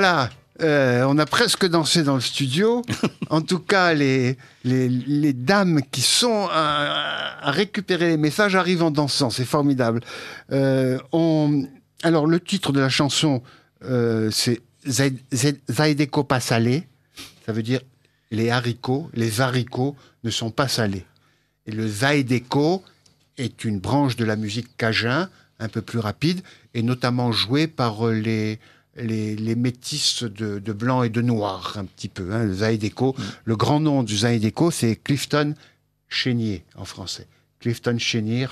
Voilà. Euh, on a presque dansé dans le studio. [laughs] en tout cas, les, les, dames qui sont à, récupérer les messages arrivent en dansant. C'est formidable. Euh, on... Alors, le titre de la chanson, euh, c'est Zaideko pas salé. Ça veut dire les haricots, les haricots ne sont pas salés. Et le Zaideko est une branche de la musique cajun, un peu plus rapide, et notamment jouée par les les, métisses de, blanc et de noir, un petit peu. Hein, le mm. Le grand nom du Zaïdéco, c'est Clifton Chénier en français. Clifton Chénier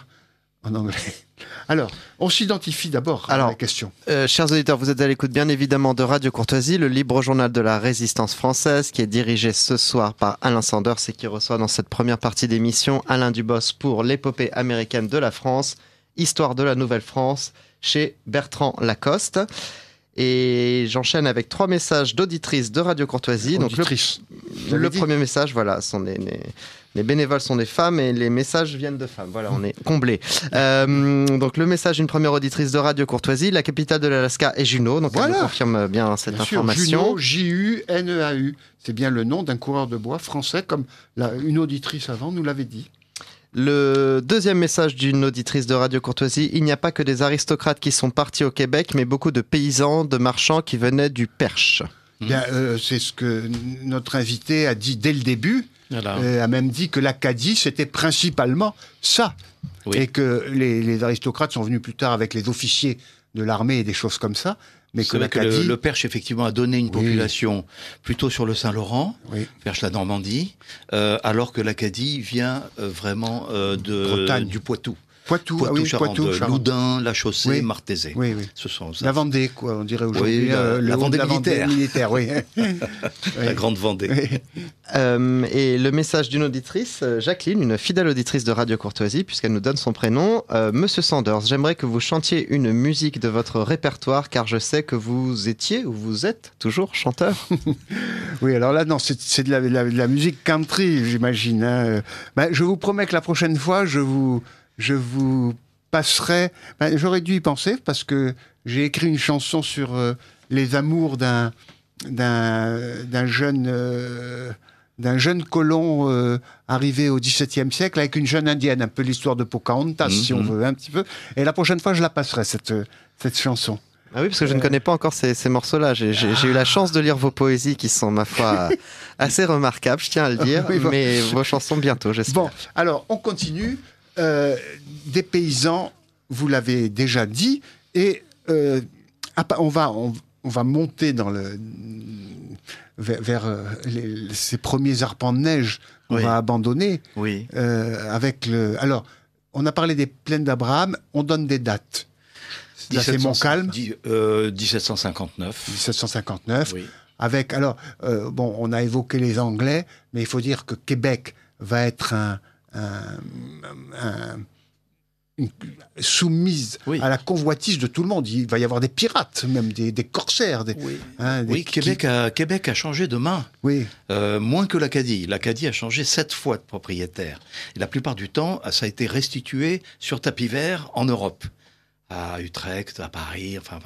en anglais. [laughs] Alors, on s'identifie d'abord à la question. Euh, chers auditeurs, vous êtes à l'écoute bien évidemment de Radio Courtoisie, le libre journal de la résistance française qui est dirigé ce soir par Alain Sanders et qui reçoit dans cette première partie d'émission Alain Dubos pour l'épopée américaine de la France, Histoire de la Nouvelle-France chez Bertrand Lacoste. Et j'enchaîne avec trois messages d'auditrices de Radio Courtoisie. Donc le, premier message, voilà, sont des, les bénévoles sont des femmes et les messages viennent de femmes. Voilà, on est comblé. [laughs] Euh, donc le message d'une première auditrice de Radio Courtoisie, la capitale de l'Alaska est Juneau. Donc voilà. confirme bien cette information. information. J-U-N-E-A-U, c'est bien le nom d'un coureur de bois français, comme une auditrice avant nous l'avait dit. Le deuxième message d'une auditrice de Radio Courtoisie, il n'y a pas que des aristocrates qui sont partis au Québec, mais beaucoup de paysans, de marchands qui venaient du Perche. Eh euh, c'est ce que notre invité a dit dès le début. Euh, a même dit que l'Acadie, c'était principalement ça. Et que les, aristocrates sont venus plus tard avec les officiers de l'armée et des choses comme ça mais que, le, Perche effectivement a donné une population plutôt sur le Saint-Laurent, Perche la Normandie, euh, alors que l'Acadie vient euh, vraiment euh, de Bretagne. du Poitou. Ah Poitou, Poitou Loudun, La Chaussée, oui. Ce sont La Vendée, quoi, on dirait aujourd'hui. Euh, la, Vendée militaire. [laughs] oui. la Grande Vendée. Euh, et le message d'une auditrice, euh, Jacqueline, une fidèle auditrice de Radio Courtoisie, puisqu'elle nous donne son prénom. Monsieur Sanders, j'aimerais que vous chantiez une musique de votre répertoire, car je sais que vous étiez ou vous êtes toujours chanteur. [laughs] oui, alors là, non, c'est de, de, la musique country, j'imagine. Hein. Ben, je vous promets que la prochaine fois, je vous je vous passerai. Ben, j'aurais dû y penser parce que j'ai écrit une chanson sur euh, les amours d'un d'un jeune euh, d'un jeune colon euh, arrivé au XVIIe siècle avec une jeune indienne, un peu l'histoire de Pocahontas, mhm. si on veut, un petit peu. Et la prochaine fois, je la passerai cette cette chanson. Ah oui, parce que je ne connais pas encore ces, ces morceaux-là. J'ai eu la chance de lire vos poésies qui sont, ma foi, [laughs] assez remarquables, je tiens à le dire. Mais vos chansons bientôt, j'espère. Bon, alors, on continue. Euh, des paysans, vous l'avez déjà dit, et euh, on, va, on, va monter dans le, vers, euh, ces premiers arpents de neige qu'on va abandonner. Oui. avec le, alors, on a parlé des plaines d'Abraham, on donne des dates. C'est Montcalm. Euh, 1759. 1759. Avec, alors, bon, on a évoqué les Anglais, mais il faut dire que Québec va être un, euh, euh, euh, soumise à la convoitise de tout le monde. Il va y avoir des pirates, même des, corsaires. Des, oui, hein, Québec, a, Québec a changé de main. Oui. moins que l'Acadie. L'Acadie a changé sept fois de propriétaire. Et la plupart du temps, ça a été restitué sur tapis vert en Europe. À Utrecht, à Paris, enfin,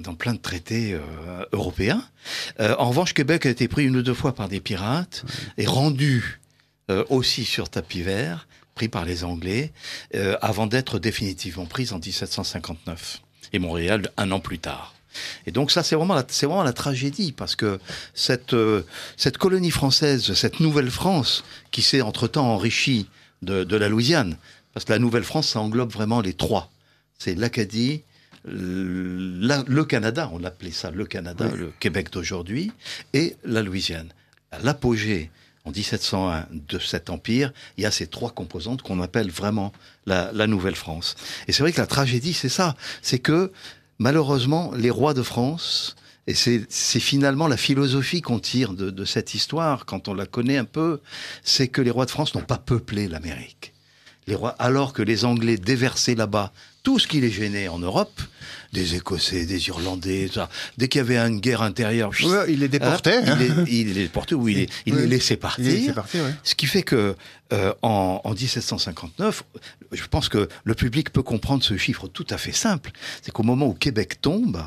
dans plein de traités européens. en revanche, Québec a été pris une ou deux fois par des pirates et rendu euh, aussi sur tapis vert, pris par les Anglais, euh, avant d'être définitivement prise en 1759. Et Montréal un an plus tard. Et donc ça, c'est vraiment, c'est vraiment la tragédie, parce que cette, euh, cette colonie française, cette nouvelle France, qui s'est entre-temps enrichie de, la Louisiane, parce que la nouvelle France, ça englobe vraiment les trois. C'est l'Acadie, le Canada, on l'appelait ça le Canada, le Québec d'aujourd'hui, et la Louisiane. l'apogée en 1701 de cet empire, il y a ces trois composantes qu'on appelle vraiment la, Nouvelle-France. Et c'est vrai que la tragédie, c'est ça, c'est que malheureusement, les rois de France, et c'est finalement la philosophie qu'on tire de, de cette histoire, quand on la connaît un peu, c'est que les rois de France n'ont pas peuplé l'Amérique. Les rois, alors que les Anglais déversaient là-bas tout ce qui les gênait en Europe, des Écossais, des Irlandais, dès qu'il y avait une guerre intérieure, hein, hein. il les déportait. Il, les, ou il, les, il laissait partir. Ce qui fait que euh, en, en, 1759, je pense que le public peut comprendre ce chiffre tout à fait simple, c'est qu'au moment où Québec tombe,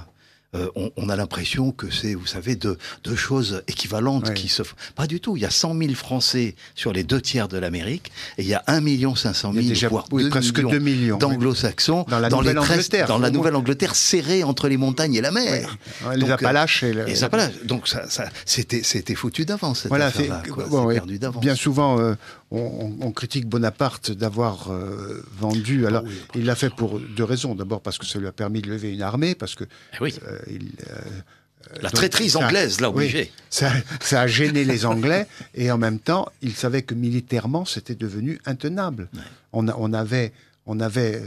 euh, on, on, a l'impression que c'est, vous savez, deux, deux choses équivalentes qui se font. Pas du tout. Il y a 100 000 Français sur les deux tiers de l'Amérique et il y a 1 500 000, voire 2 presque millions 2 millions d'anglo-saxons dans la Nouvelle-Angleterre. Dans la Nouvelle-Angleterre, serrée entre les montagnes et la mer. Les, euh, Appalaches et les Appalaches. Donc ça, ça c'était, c'était foutu d'avance. Cette affaire-là, quoi. Bon, c'est perdu d'avance. Bien souvent, euh, on, critique Bonaparte d'avoir euh, vendu. Ah Alors, il l'a fait pour deux raisons. D'abord parce que ça lui a permis de lever une armée, parce que eh euh, euh, la traîtrise anglaise l'a obligé. ça, a gêné les Anglais et en même temps, il savait que militairement, c'était devenu intenable. on, avait, on avait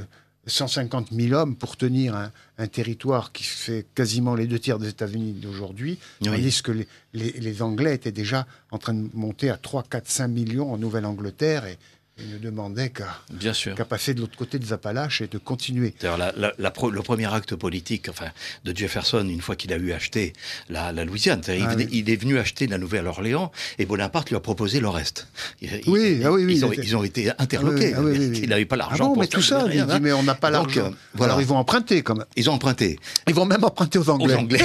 150 000 hommes pour tenir un, territoire qui fait quasiment les deux tiers des États-Unis d'aujourd'hui, ils tandis que les, les, Anglais étaient déjà en train de monter à 3, 4, 5 millions en Nouvelle-Angleterre et, il ne demandait qu'à passer de l'autre côté des Appalaches et de continuer. le premier acte politique enfin, de Jefferson, une fois qu'il a eu acheté la, Louisiane, ah il, est venu acheter la Nouvelle-Orléans et Bonaparte lui a proposé le reste. Ah oui, oui, ils, ont, été interloqués. Ah il n'avait pas l'argent. non, mais tout ça, il dit, hein. mais on n'a pas l'argent. Euh, voilà. ils vont emprunter quand même. Ils ont emprunté. Ils vont même emprunter aux Anglais. [laughs]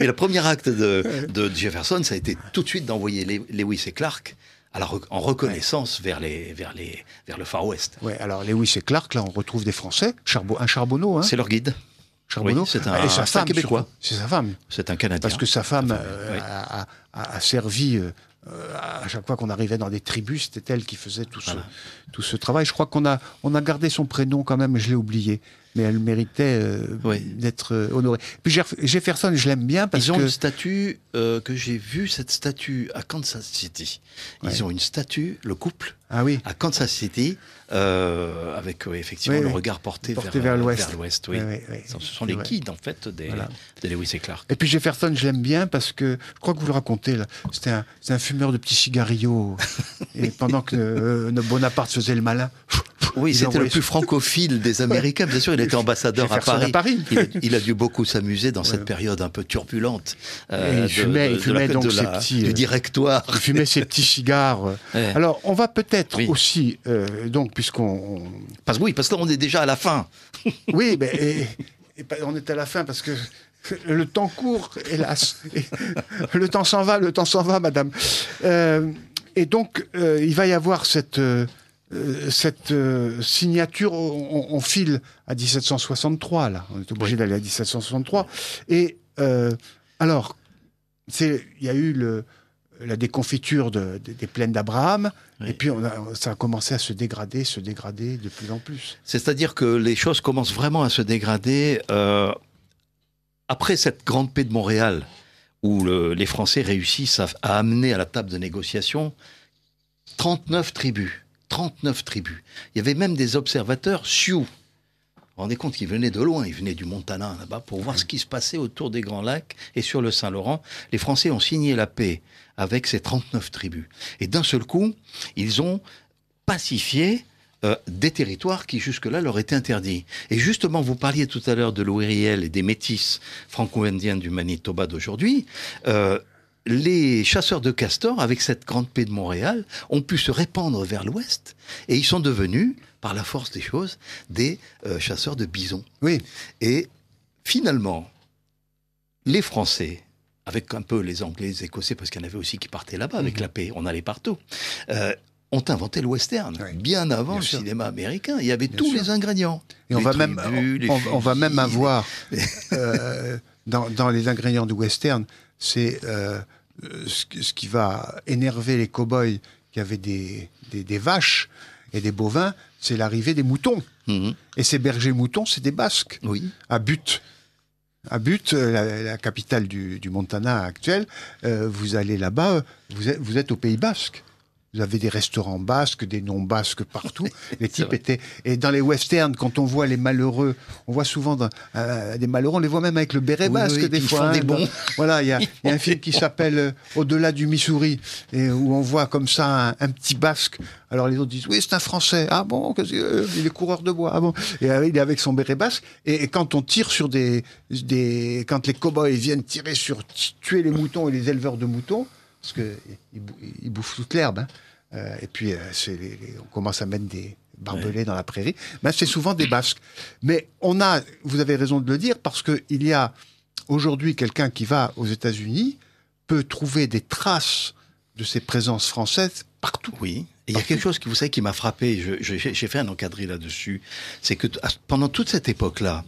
et le premier acte de, de Jefferson, ça a été tout de suite d'envoyer Lewis et Clark alors en reconnaissance vers, les, vers, les, vers le Far West. Oui, alors Lewis et Clark, là, on retrouve des Français, un Charbonneau. Hein. c'est leur guide. Charbonneau. c'est un, ah, Québécois. C'est sa femme. C'est un Canadien. Parce que sa femme, euh, a, servi. Euh, à chaque fois qu'on arrivait dans des tribus, c'était elle qui faisait tout, ce, tout ce travail. Je crois qu'on a, on a gardé son prénom quand même, je l'ai oublié mais elle méritait euh, d'être euh, honorée. Puis Jefferson, je l'aime bien parce que... Ils ont une statue, euh, que j'ai vu cette statue à Kansas City. Ils ont une statue, le couple, ah oui. à Kansas City, euh, avec euh, effectivement le regard porté, euh, vers, l'ouest. Ce sont les kids en fait, des, Lewis et Clark. Et puis Jefferson, je l'aime bien parce que, je crois que vous le racontez, c'était un, un, fumeur de petits cigarillos. [laughs] et pendant que Bonaparte faisait le malin, oui, c'était le plus francophile des Américains. Bien sûr, il était ambassadeur à Paris. il, a dû beaucoup s'amuser dans cette période un peu turbulente. il fumait, donc ses petits, du directoire. Il fumait ses petits cigares. [laughs] Alors, on va peut-être aussi donc puisqu'on... Parce, oui, parce qu'on est déjà à la fin. [laughs] oui, mais on est à la fin parce que le temps court, hélas. [laughs] le temps s'en va, le temps s'en va, madame. Euh, et donc, euh, il va y avoir cette, euh, cette signature, on, file à 1763, là. On est obligé d'aller à 1763. Et alors, il y a eu le, la déconfiture des plaines d'Abraham. Et puis ça a commencé à se dégrader, se dégrader de plus en plus. C'est-à-dire que les choses commencent vraiment à se dégrader euh, après cette grande paix de Montréal, où les Français réussissent à, amener à la table de négociation 39 tribus. 39 tribus. Il y avait même des observateurs sioux. Vous vous rendez compte qu'ils venaient de loin, ils venaient du Montana là-bas pour voir ce qui se passait autour des Grands Lacs et sur le Saint-Laurent. Les Français ont signé la paix avec ces 39 tribus. Et d'un seul coup, ils ont pacifié euh, des territoires qui jusque-là leur étaient interdits. Et justement, vous parliez tout à l'heure de Riel et des métis franco-indiens du Manitoba d'aujourd'hui. Euh, les chasseurs de castors, avec cette grande paix de Montréal, ont pu se répandre vers l'ouest et ils sont devenus, par la force des choses, des euh, chasseurs de bisons. Oui. Et finalement, les Français, avec un peu les Anglais, les Écossais, parce qu'il y en avait aussi qui partaient là-bas avec mhm. la paix, on allait partout. Euh, ont inventé le western bien avant le cinéma américain. Il y avait tous les ingrédients. Et on va même, avoir [laughs] euh, dans, les ingrédients du western, c'est euh, ce, qui va énerver les cow-boys qui avaient des, vaches et des bovins, c'est l'arrivée des moutons. Mhm. Et ces bergers moutons, c'est des Basques à but à Butte, euh, la, capitale du, Montana actuelle, euh, vous allez là-bas, euh, vous êtes au Pays Basque. Vous avez des restaurants basques, des noms basques partout. [laughs] les types étaient. Et dans les westerns, quand on voit les malheureux, on voit souvent euh, des malheureux, on les voit même avec le béret basque des fois. Hein, [laughs] voilà, il y, a, un film qui s'appelle euh, Au-delà du Missouri, où on voit comme ça un, petit basque. Alors les autres disent Oui, c'est un Français. Ah bon que, euh, Il est coureur de bois. Ah bon Et il est avec son béret basque. Et, quand on tire sur des. des quand les cow-boys viennent tirer sur. tuer les moutons et les éleveurs de moutons parce qu'ils bouffent toute l'herbe. Hein. Euh, et puis, euh, on commence à mettre des barbelés dans la prairie. Mais c'est souvent des Basques. Mais on a, vous avez raison de le dire, parce qu'il y a aujourd'hui quelqu'un qui va aux États-Unis peut trouver des traces de ces présences françaises partout. Oui. Et il y a quelque chose qui, vous savez, qui m'a frappé. J'ai fait un encadré là-dessus. C'est que pendant toute cette époque-là,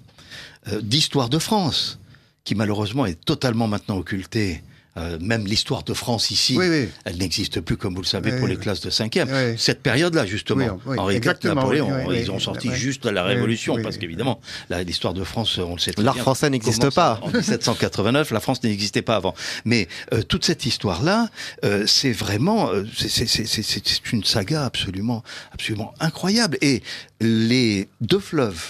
euh, d'histoire de France, qui malheureusement est totalement maintenant occultée, euh, même l'histoire de France ici, elle n'existe plus, comme vous le savez, pour les classes de 5e. Cette période là justement, Henri IV, Napoléon, ils ont sorti juste la Révolution, parce qu'évidemment, l'histoire de France, on le sait très L'art français n'existe pas. En 1789, la France n'existait pas avant. Mais euh, toute cette histoire-là, euh, c'est vraiment, c'est une saga absolument, absolument incroyable. Et les deux fleuves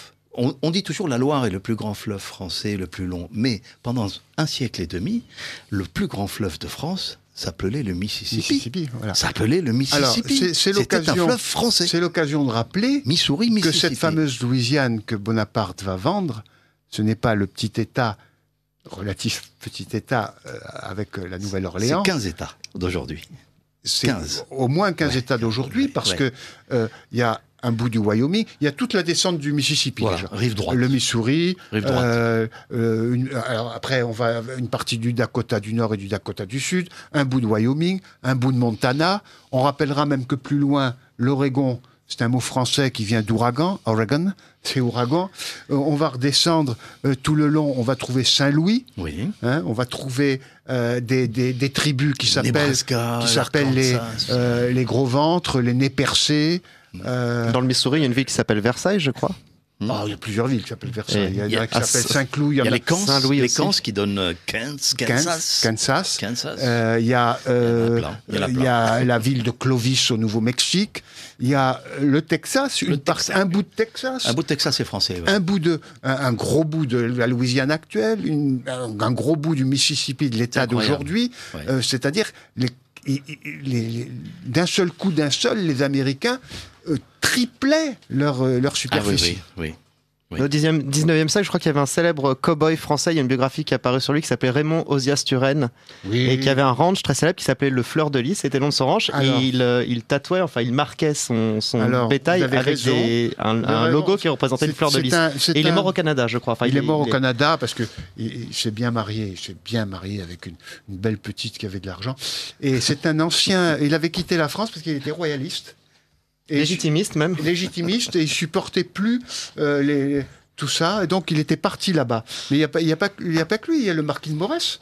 on, dit toujours la Loire est le plus grand fleuve français, le plus long. Mais pendant un siècle et demi, le plus grand fleuve de France s'appelait le Mississippi. S'appelait le Mississippi. C'est l'occasion. un français. C'est l'occasion de rappeler Missouri, que cette fameuse Louisiane que Bonaparte va vendre, ce n'est pas le petit État relatif petit État euh, avec la Nouvelle-Orléans. C'est 15 États d'aujourd'hui. C'est au moins 15 États d'aujourd'hui parce que euh, il y a un bout du Wyoming. Il y a toute la descente du Mississippi. Rive droite. Le Missouri. Rive droite. Euh, euh, après, on va une partie du Dakota du Nord et du Dakota du Sud, un bout de Wyoming, un bout de Montana. On rappellera même que plus loin, l'Oregon, c'est un mot français qui vient d'ouragan, Oregon, [laughs] c'est ouragan. Euh, on va redescendre tout le long, on va trouver Saint-Louis, oui. Hein. on va trouver des, tribus qui s'appellent les, les, les gros ventres, les nez percés, euh, Dans le Missouri, il y a une ville qui s'appelle Versailles, je crois. Ah, il y a plusieurs villes qui s'appellent Versailles. Il y, a qui s'appellent Saint-Cloud. Il y, a les Kansas, qui donnent Kansas. il y a, euh, euh, y a la ville de Clovis au Nouveau-Mexique. Il y a le Texas, un bout de Texas. Un bout de Texas, c'est français. Un bout de, un, gros bout de la Louisiane actuelle, une, un, gros bout du Mississippi de l'État d'aujourd'hui. C'est-à-dire d'un seul coup, d'un seul, les Américains euh, triplaient leur, euh, leur ah superficie. oui, oui, Au 19e siècle, je crois qu'il y avait un célèbre cow-boy français, il y a une biographie qui est apparue sur lui qui s'appelait Raymond Osias Turenne et qui avait un ranch très célèbre qui s'appelait le Fleur de Lys, c'était le nom de son ranch et euh, il, tatouait, enfin il marquait son, son bétail avec un, logo qui représentait une fleur de lys. il est mort au Canada, je crois. Enfin, il, est mort au Canada parce que il, s'est bien marié, il s'est bien marié avec une, belle petite qui avait de l'argent et c'est un ancien, il avait quitté la France parce qu'il était royaliste légitimiste même. [laughs] Légitimiste et il supportait plus euh, tout ça. Et donc il était parti là-bas. Mais il n'y a, pas, y a, que lui, il y a le marquis de Maurès.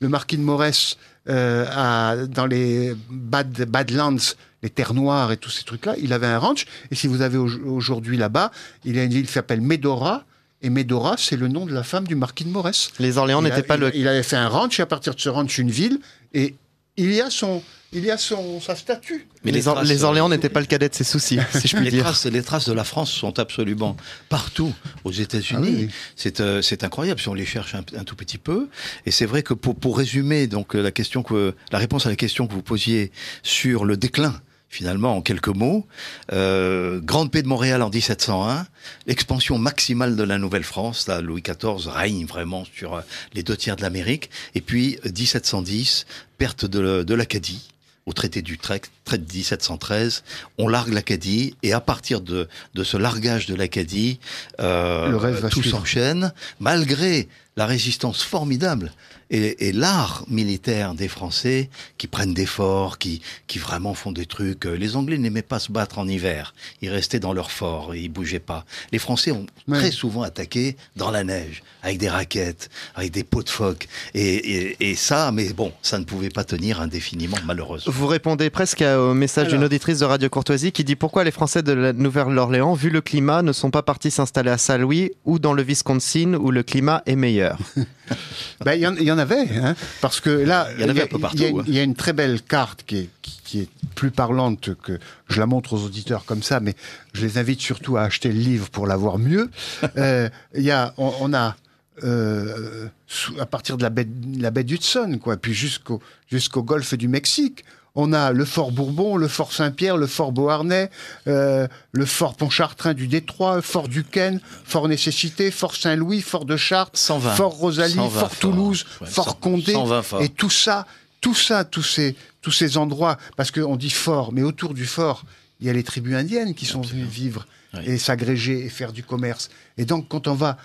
Le marquis de Maurès, euh, dans les bad, Badlands, les terres noires et tous ces trucs-là, il avait un ranch. Et si vous avez aujourd'hui là-bas, il a une ville qui s'appelle Medora. Et Medora, c'est le nom de la femme du marquis de Maurès. Les Orléans n'étaient pas le. Il avait fait un ranch, et à partir de ce ranch, une ville. Et il y a son, il y a son, sa statue. Mais les, les, Orléans euh, n'étaient pas le cadet de ses soucis, si je puis les Traces, les traces de la France sont absolument partout aux États-Unis. Ah c'est euh, C'est incroyable si on les cherche un, tout petit peu. Et c'est vrai que pour, pour résumer donc euh, la question que la réponse à la question que vous posiez sur le déclin finalement en quelques mots. Euh, grande paix de Montréal en 1701, expansion maximale de la Nouvelle-France, Louis XIV règne vraiment sur les deux tiers de l'Amérique, et puis 1710, perte de, de l'Acadie au traité du traité de 1713. On largue l'Acadie et à partir de, ce largage de l'Acadie, euh, tout s'enchaîne, malgré la résistance formidable et, l'art militaire des Français qui prennent des forts, qui, qui vraiment font des trucs. Euh, les Anglais n'aimaient pas se battre en hiver. Ils restaient dans leurs forts, ils bougeaient pas. Les Français ont très souvent attaqué dans la neige, avec des raquettes, avec des pots de phoque. Et, et, ça, mais bon, ça ne pouvait pas tenir indéfiniment, malheureusement. Vous répondez presque au message d'une auditrice de Radio Courtoisie qui dit pourquoi les Français de la Nouvelle-Orléans, vu le climat, ne sont pas partis s'installer à Saint-Louis ou dans le Wisconsin où le climat est meilleur. [laughs] Ben, il y en avait, hein, parce que là, il y, a, une très belle carte qui est, qui, est, plus parlante que je la montre aux auditeurs comme ça, mais je les invite surtout à acheter le livre pour l'avoir mieux. [laughs] euh, y a, on, a euh, à partir de la baie, la baie d'Hudson, quoi, puis jusqu'au jusqu'au golfe du Mexique, on a le fort Bourbon, le fort Saint-Pierre, le fort Beauharnais, euh, le fort Pontchartrain du Détroit, fort Duquesne, fort Nécessité, fort Saint-Louis, fort de Chartres, fort Rosalie, fort Toulouse, fort Condé, et tout ça, tout ça, tous ces, tous ces endroits, parce qu'on dit fort, mais autour du fort, il y a les tribus indiennes qui sont venues vivre et s'agréger et faire du commerce. Et donc, quand on va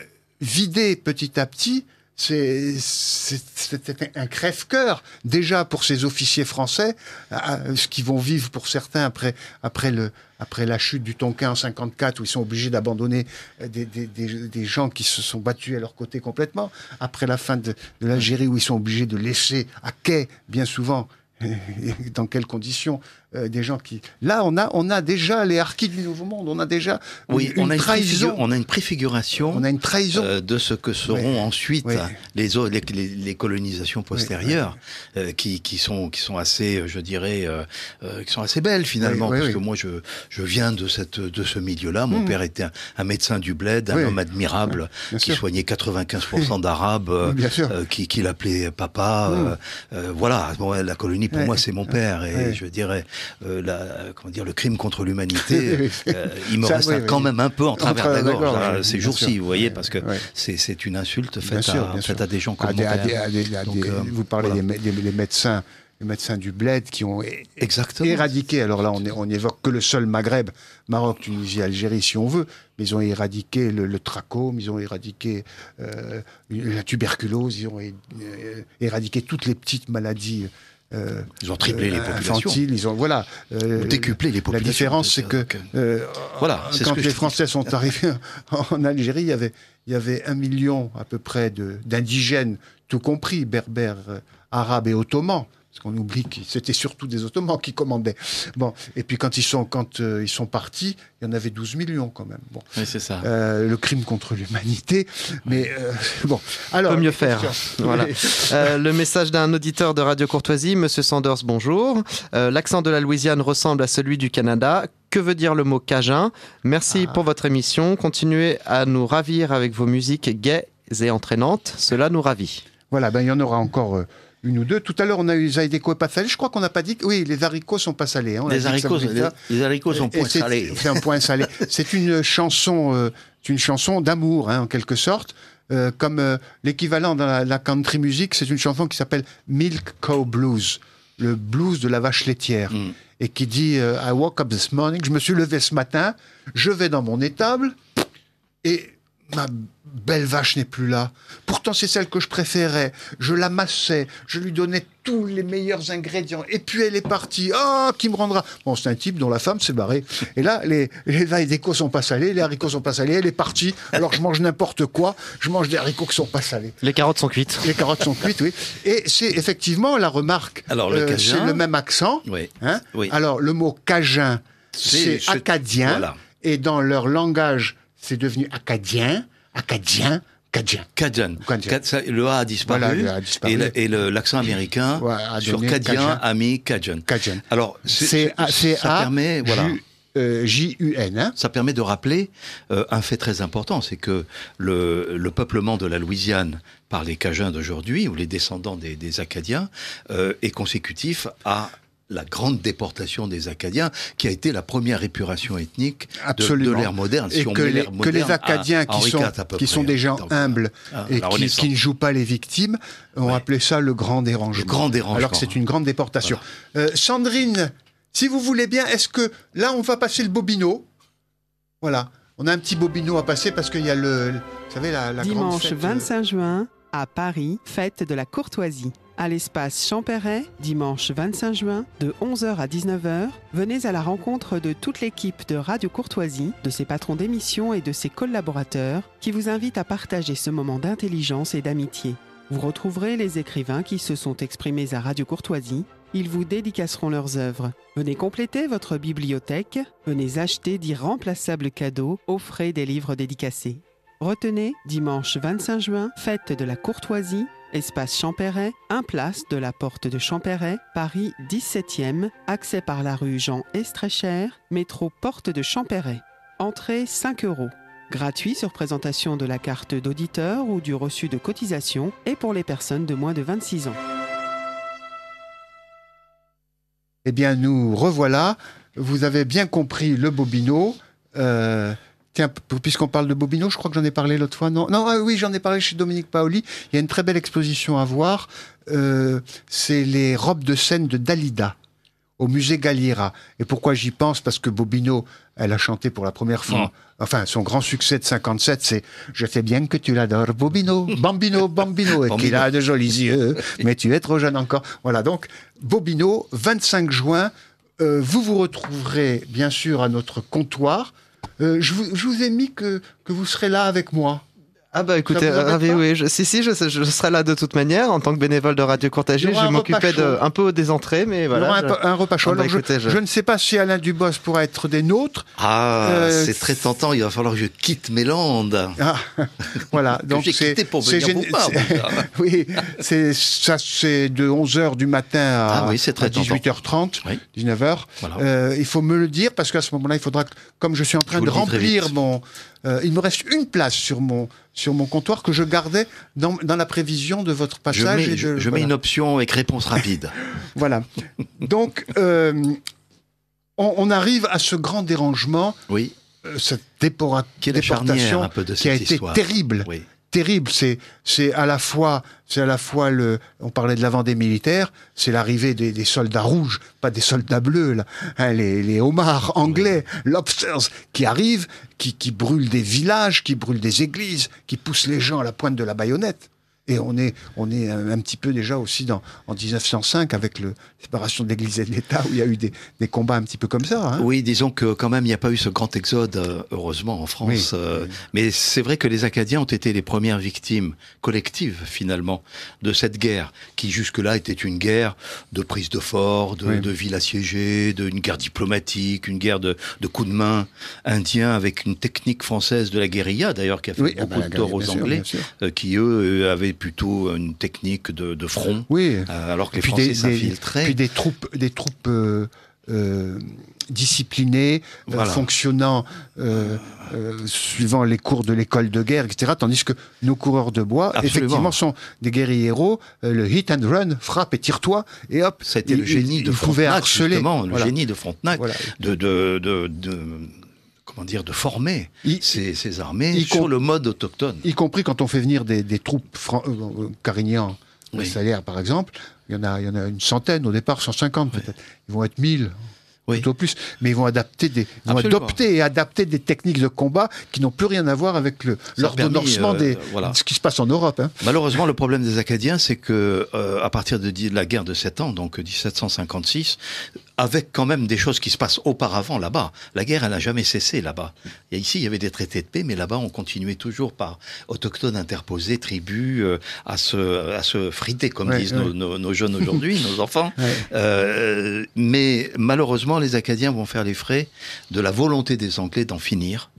euh, vider petit à petit, c'était un crève-cœur déjà pour ces officiers français, ce qu'ils vont vivre pour certains après après le après la chute du Tonkin en 54 où ils sont obligés d'abandonner euh, des, des, des, gens qui se sont battus à leur côté complètement, après la fin de, de l'Algérie où ils sont obligés de laisser à quai bien souvent [laughs] dans quelles conditions euh, des gens qui. Là, on a, on a déjà les harkis du Nouveau Monde, on a déjà oui, une, on a une trahison. on a une préfiguration on a une trahison. Euh, de ce que seront ensuite Les, les, les, colonisations postérieures, euh, qui, qui, sont, qui sont assez, je dirais, qui sont assez belles finalement, parce que moi, je, je viens de, cette, de ce milieu-là. Mon hmm. père était un, médecin du bled, un homme admirable, qui soignait 95% d'Arabes, qui, qui l'appelait papa. Hmm. voilà, la colonie, pour moi, c'est mon père, et je dirais. Euh, la, comment dire, le crime contre l'humanité, [laughs] euh, euh, il me reste quand même un peu en travers de la gorge hein, ces jours-ci, vous voyez, parce que c'est une insulte faite, à, des gens comme ah, ah, ah, Vous parlez des, médecins médecins du bled qui ont Exactement. éradiqué, alors là on n'évoque que le seul Maghreb, Maroc, Tunisie, Algérie si on veut, mais ils ont éradiqué le, trachome, ils ont éradiqué la tuberculose, ils ont éradiqué toutes les petites maladies ils ont triplé les euh, populations. ils ont voilà. Euh, décuplé les populations. La différence, c'est que euh, quand les Français sont arrivés [laughs] en Algérie, il y avait un million à peu près d'indigènes, tout compris berbères, arabes et ottomans parce qu'on oublie que c'était surtout des Ottomans qui commandaient. Bon, et puis quand ils sont, quand, euh, ils sont partis, il y en avait 12 millions quand même. Bon. Oui, c'est ça. Euh, le crime contre l'humanité, mais euh, bon. Alors, peut mieux faire. [laughs] le message d'un auditeur de Radio Courtoisie, Monsieur Sanders, bonjour. L'accent de la Louisiane ressemble à celui du Canada. Que veut dire le mot cajun Merci ah. pour votre émission. Continuez à nous ravir avec vos musiques gaies et entraînantes. Cela nous ravit. Voilà, ben il y en aura encore une ou deux. Tout à l'heure, on a eu les haricots pas salés. Je crois qu'on n'a pas dit. Oui, les haricots sont pas salés. Hein, les, haricots, les, les, haricots sont point salés. [laughs] C'est un point salé. c'est une chanson, euh, une chanson d'amour, hein, en quelque sorte. Euh, comme euh, l'équivalent dans la, country music, c'est une chanson qui s'appelle Milk Cow Blues, le blues de la vache laitière, hmm. et qui dit I woke up this morning, je me suis levé ce matin, je vais dans mon étable, et ma belle vache n'est plus là. Pourtant, c'est celle que je préférais. Je la massais, je lui donnais tous les meilleurs ingrédients. Et puis elle est partie. Oh, qui me rendra Bon, c'est un type dont la femme s'est barrée. Et là, les, les haricots sont pas salés, les haricots sont pas salés, elle est partie. Alors je mange n'importe quoi, je mange des haricots qui sont pas salés. Les carottes sont cuites. Les carottes sont cuites, oui. Et c'est effectivement la remarque. Alors le euh, C'est le même accent. Oui. Hein oui. Alors le mot cajun, c'est acadien. Et dans leur langage c'est devenu acadien, acadien, cajun. Cajun. Le A a disparu. Et l'accent américain sur cajun, a mis Cajun. Alors, c'est ça permet. Voilà. Euh, J-U-N. Hein. ça permet de rappeler euh, un fait très important, c'est que le, peuplement de la Louisiane par les Cajuns d'aujourd'hui, ou les descendants des, Acadiens, euh, est consécutif à la grande déportation des Acadiens, qui a été la première épuration ethnique de, l'ère moderne. que, les, Acadiens, ah, qui, sont, des gens humbles ah, et qui, ne jouent pas les victimes, ont appelé ça le grand dérangement. Alors que c'est une grande déportation. Euh, Sandrine, si vous voulez bien, est-ce que là, on va passer le bobino Voilà. On a un petit bobino à passer parce qu'il y a le, vous savez, la, Dimanche grande fête, 25 euh, juin à Paris, fête de la courtoisie à l'espace Champéret, dimanche 25 juin, de 11h à 19h. Venez à la rencontre de toute l'équipe de Radio Courtoisie, de ses patrons d'émission et de ses collaborateurs, qui vous invitent à partager ce moment d'intelligence et d'amitié. Vous retrouverez les écrivains qui se sont exprimés à Radio Courtoisie. Ils vous dédicaceront leurs œuvres. Venez compléter votre bibliothèque. Venez acheter d'irremplaçables cadeaux. Offrez des livres dédicacés. Retenez, dimanche 25 juin, fête de la courtoisie, espace Champéret, 1 place de la Porte de Champéret, Paris 17e, accès par la rue Jean Estrécher, métro Porte de Champéret. Entrée 5 euros. Gratuit sur présentation de la carte d'auditeur ou du reçu de cotisation et pour les personnes de moins de 26 ans. Eh bien, nous revoilà. Vous avez bien compris le bobino. Euh, Tiens, puisqu'on parle de Bobino, je crois que j'en ai parlé l'autre fois. Non, non, ah oui, j'en ai parlé chez Dominique Paoli. Il y a une très belle exposition à voir. Euh, c'est les robes de scène de Dalida au musée Galliera. Et pourquoi j'y pense Parce que Bobino, elle a chanté pour la première fois. Enfin, son grand succès de 57, c'est Je sais bien que tu l'adores, Bobino, Bambino, Bambino, et qu'il a de jolis yeux, mais tu es trop jeune encore. Voilà, donc Bobino, 25 juin, euh, vous vous retrouverez bien sûr à notre comptoir. Euh, je, vous, ai mis que vous serez là avec moi. Ah bah écoutez, oui, je, si si, je, serai là de toute manière en tant que bénévole de Radio Courtagie. Je m'occupais de, un peu des entrées, mais voilà. un, repas chaud. Ah bah, je, ne sais pas si Alain Dubos pourra être des nôtres. Ah, euh, c'est très tentant. Il va falloir que je quitte Mélande. Ah, voilà. Donc c'est oui, c'est ça, c'est de 11 h du matin à, 18h30, 19h. Ah euh, il faut me le dire parce qu'à ce moment-là, il faudra, comme je suis en train de remplir mon, euh, il me reste une place sur mon sur mon comptoir que je gardais dans, la prévision de votre passage. Je mets, et je, mets une option avec réponse rapide. [laughs] voilà. Donc, euh, on, arrive à ce grand dérangement. Oui. Euh, cette déportation qui a été terrible. Oui terrible. C'est c'est à la fois c'est à la fois le on parlait de l'avant des militaires, c'est l'arrivée des, soldats rouges, pas des soldats bleus là, hein, les, les homards anglais, lobsters qui arrivent, qui qui brûlent des villages, qui brûlent des églises, qui poussent les gens à la pointe de la baïonnette. Et on est, on est un, petit peu déjà aussi dans, en 1905 avec la séparation de l'Église et de l'État où il y a eu des, combats un petit peu comme ça. Hein. Oui, disons que quand même il n'y a pas eu ce grand exode, euh, heureusement, en France. Euh, mais c'est vrai que les Acadiens ont été les premières victimes collectives, finalement, de cette guerre qui jusque-là était une guerre de prise de fort, de, ville assiégée, villes assiégées, d'une guerre diplomatique, une guerre de, coups de main indien avec une technique française de la guérilla d'ailleurs, qui a fait ah beaucoup bah, de tort aux Anglais, euh, qui eux avaient plutôt une technique de, front. Oui. Euh, alors que les Français s'infiltraient. Puis des troupes, des troupes euh, euh, euh fonctionnant suivant les cours de l'école de guerre, etc. Tandis que nos coureurs de bois, effectivement, sont des guerriers héros. le hit and run, frappe et tire-toi, et hop. C'était le génie de Frontenac, harceler. le génie de Frontenac, de, de comment dire, de former ces, armées sur le mode autochtone. Y compris quand on fait venir des, troupes euh, carignan, par exemple, il y, en a, il y en a une centaine au départ, 150 peut-être. Ils vont être 1000 oui. plutôt plus, mais ils vont adapter adopter et adapter des techniques de combat qui n'ont plus rien à voir avec le l'ordonnancement euh, des de ce qui se passe en Europe. Hein. Malheureusement, le problème des Acadiens, c'est que euh, à partir de, de, la guerre de 7 ans, donc 1756, euh, avec quand même des choses qui se passent auparavant là-bas. La guerre, elle n'a jamais cessé là-bas. ici, il y avait des traités de paix, mais là-bas, on continuait toujours par autochtones interposés, tribus, euh, à, se, à se friter, comme disent Nos, jeunes aujourd'hui, [laughs] nos enfants. Euh, mais malheureusement, les Acadiens vont faire les frais de la volonté des Anglais d'en finir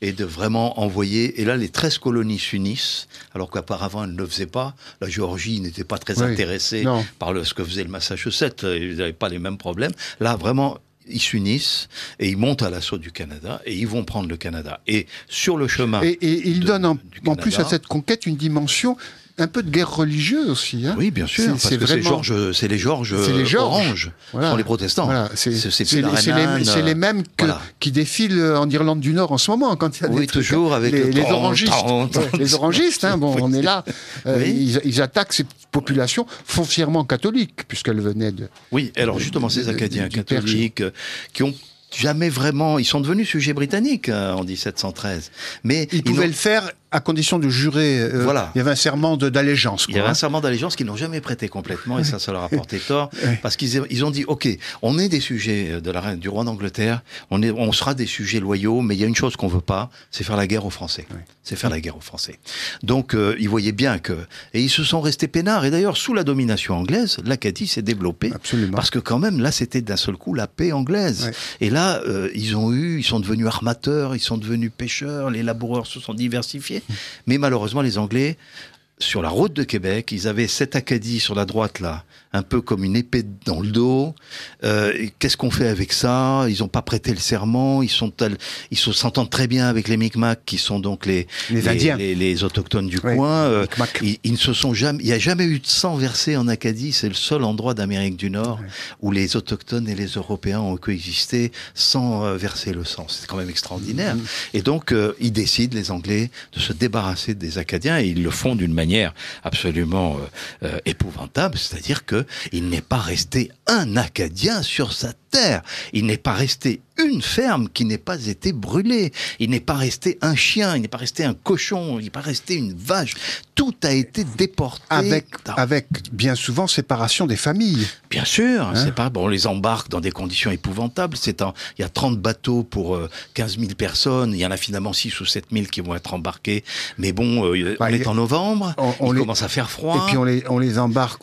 et de vraiment envoyer. Et là, les 13 colonies s'unissent, alors qu'apparemment, elles ne le faisaient pas. La Géorgie n'était pas très intéressée par ce que faisait le Massachusetts. Euh, ils n'avaient pas les mêmes problèmes. Là, vraiment, ils s'unissent et ils montent à l'assaut du Canada et ils vont prendre le Canada. Et sur le chemin. Et, et ils donnent en, plus à cette conquête une dimension un peu de guerre religieuse aussi. Hein. Oui, bien sûr. C'est c'est les Georges, c'est les Georges orange. Voilà. les protestants. C'est les, mêmes qui défilent en Irlande du Nord en ce moment quand il y a oui, toujours avec les, orangistes. les orangistes. Hein. bon, on est là. [laughs] Euh, ils, attaquent cette population foncièrement catholique puisqu'elle venait de. Oui, alors justement ces Acadiens catholiques euh, qui ont jamais vraiment. Ils sont devenus sujets britanniques euh, en 1713. Mais ils, pouvaient le faire à condition de jurer. Euh, voilà. Il y avait un serment d'allégeance. Il y avait un serment d'allégeance qu'ils n'ont jamais prêté complètement, et ça, ça leur a porté tort, [laughs] parce qu'ils ils ont dit, OK, on est des sujets euh, de la reine, du roi d'Angleterre, on, est, on sera des sujets loyaux, mais il y a une chose qu'on veut pas, c'est faire la guerre aux Français. C'est faire la guerre aux Français. Donc, euh, ils voyaient bien que... Et ils se sont restés peinards. Et d'ailleurs, sous la domination anglaise, l'Acadie s'est développée. Parce que quand même, là, c'était d'un seul coup la paix anglaise. Et là, ils ont eu, ils sont devenus armateurs, ils sont devenus pêcheurs, les laboureurs se sont diversifiés. Mais malheureusement, les Anglais sur la route de Québec, ils avaient cette Acadie sur la droite là, un peu comme une épée dans le dos. Euh, qu'est-ce qu'on fait avec ça Ils n'ont pas prêté le serment. Ils sont ils s'entendent très bien avec les Micmacs, qui sont donc les les, autochtones du coin. Euh, ils, ne se sont jamais, il n'y a jamais eu de sang versé en Acadie. C'est le seul endroit d'Amérique du Nord où les autochtones et les Européens ont coexisté sans euh, verser le sang. C'est quand même extraordinaire. Mhm. Et donc ils décident, les Anglais, de se débarrasser des Acadiens et ils le font d'une manière absolument euh, euh, épouvantable, c'est-à-dire que il n'est pas resté un Acadien sur sa terre, il n'est pas resté une ferme qui n'ait pas été brûlée. Il n'est pas resté un chien, il n'est pas resté un cochon, il n'est pas resté une vache. Tout a été déporté. Avec, avec bien souvent séparation des familles. Bien sûr, hein c'est pas bon, on les embarque dans des conditions épouvantables. C'est il y a 30 bateaux pour 15 euh, 000 personnes. Il y en a finalement 6 ou 7 000 qui vont être embarqués. Mais bon, euh, bah, on est en novembre, on, commence à faire froid. Et puis on les, on les embarque,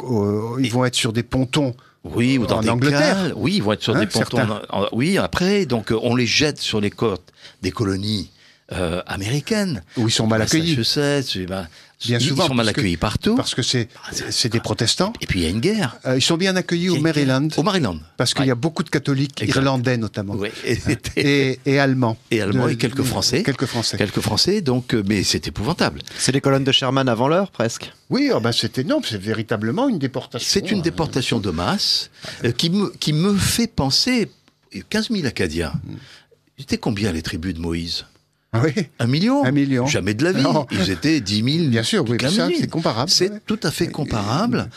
ils vont être sur des pontons oui, ou dans des Cales. Oui, ils vont être sur hein, des pontons. oui, après, donc euh, on les jette sur les côtes des colonies euh, américaines. Où ils sont mal accueillis. Je sais, ben, bien ils souvent. sont mal accueillis partout. Parce que c'est bah, des ah, protestants. Et puis il y a une guerre. Euh, ils sont bien accueillis au Maryland. Au Maryland. Parce qu'il y a beaucoup de catholiques irlandais notamment. Hein. Et, allemands. Et allemands et quelques français. Quelques français. Quelques français. Donc, euh, mais c'est épouvantable. C'est les colonnes de Sherman avant l'heure presque. Oui, oh ben c'était non, c'est véritablement une déportation. C'est une hein. déportation de masse qui me qui me fait penser 15 000 Acadiens. Mm. C'était combien les tribus de Moïse ah oui Un million Un million. Jamais de la vie. Ils étaient 10 000. Bien sûr, oui, c'est comparable. C'est tout à fait comparable.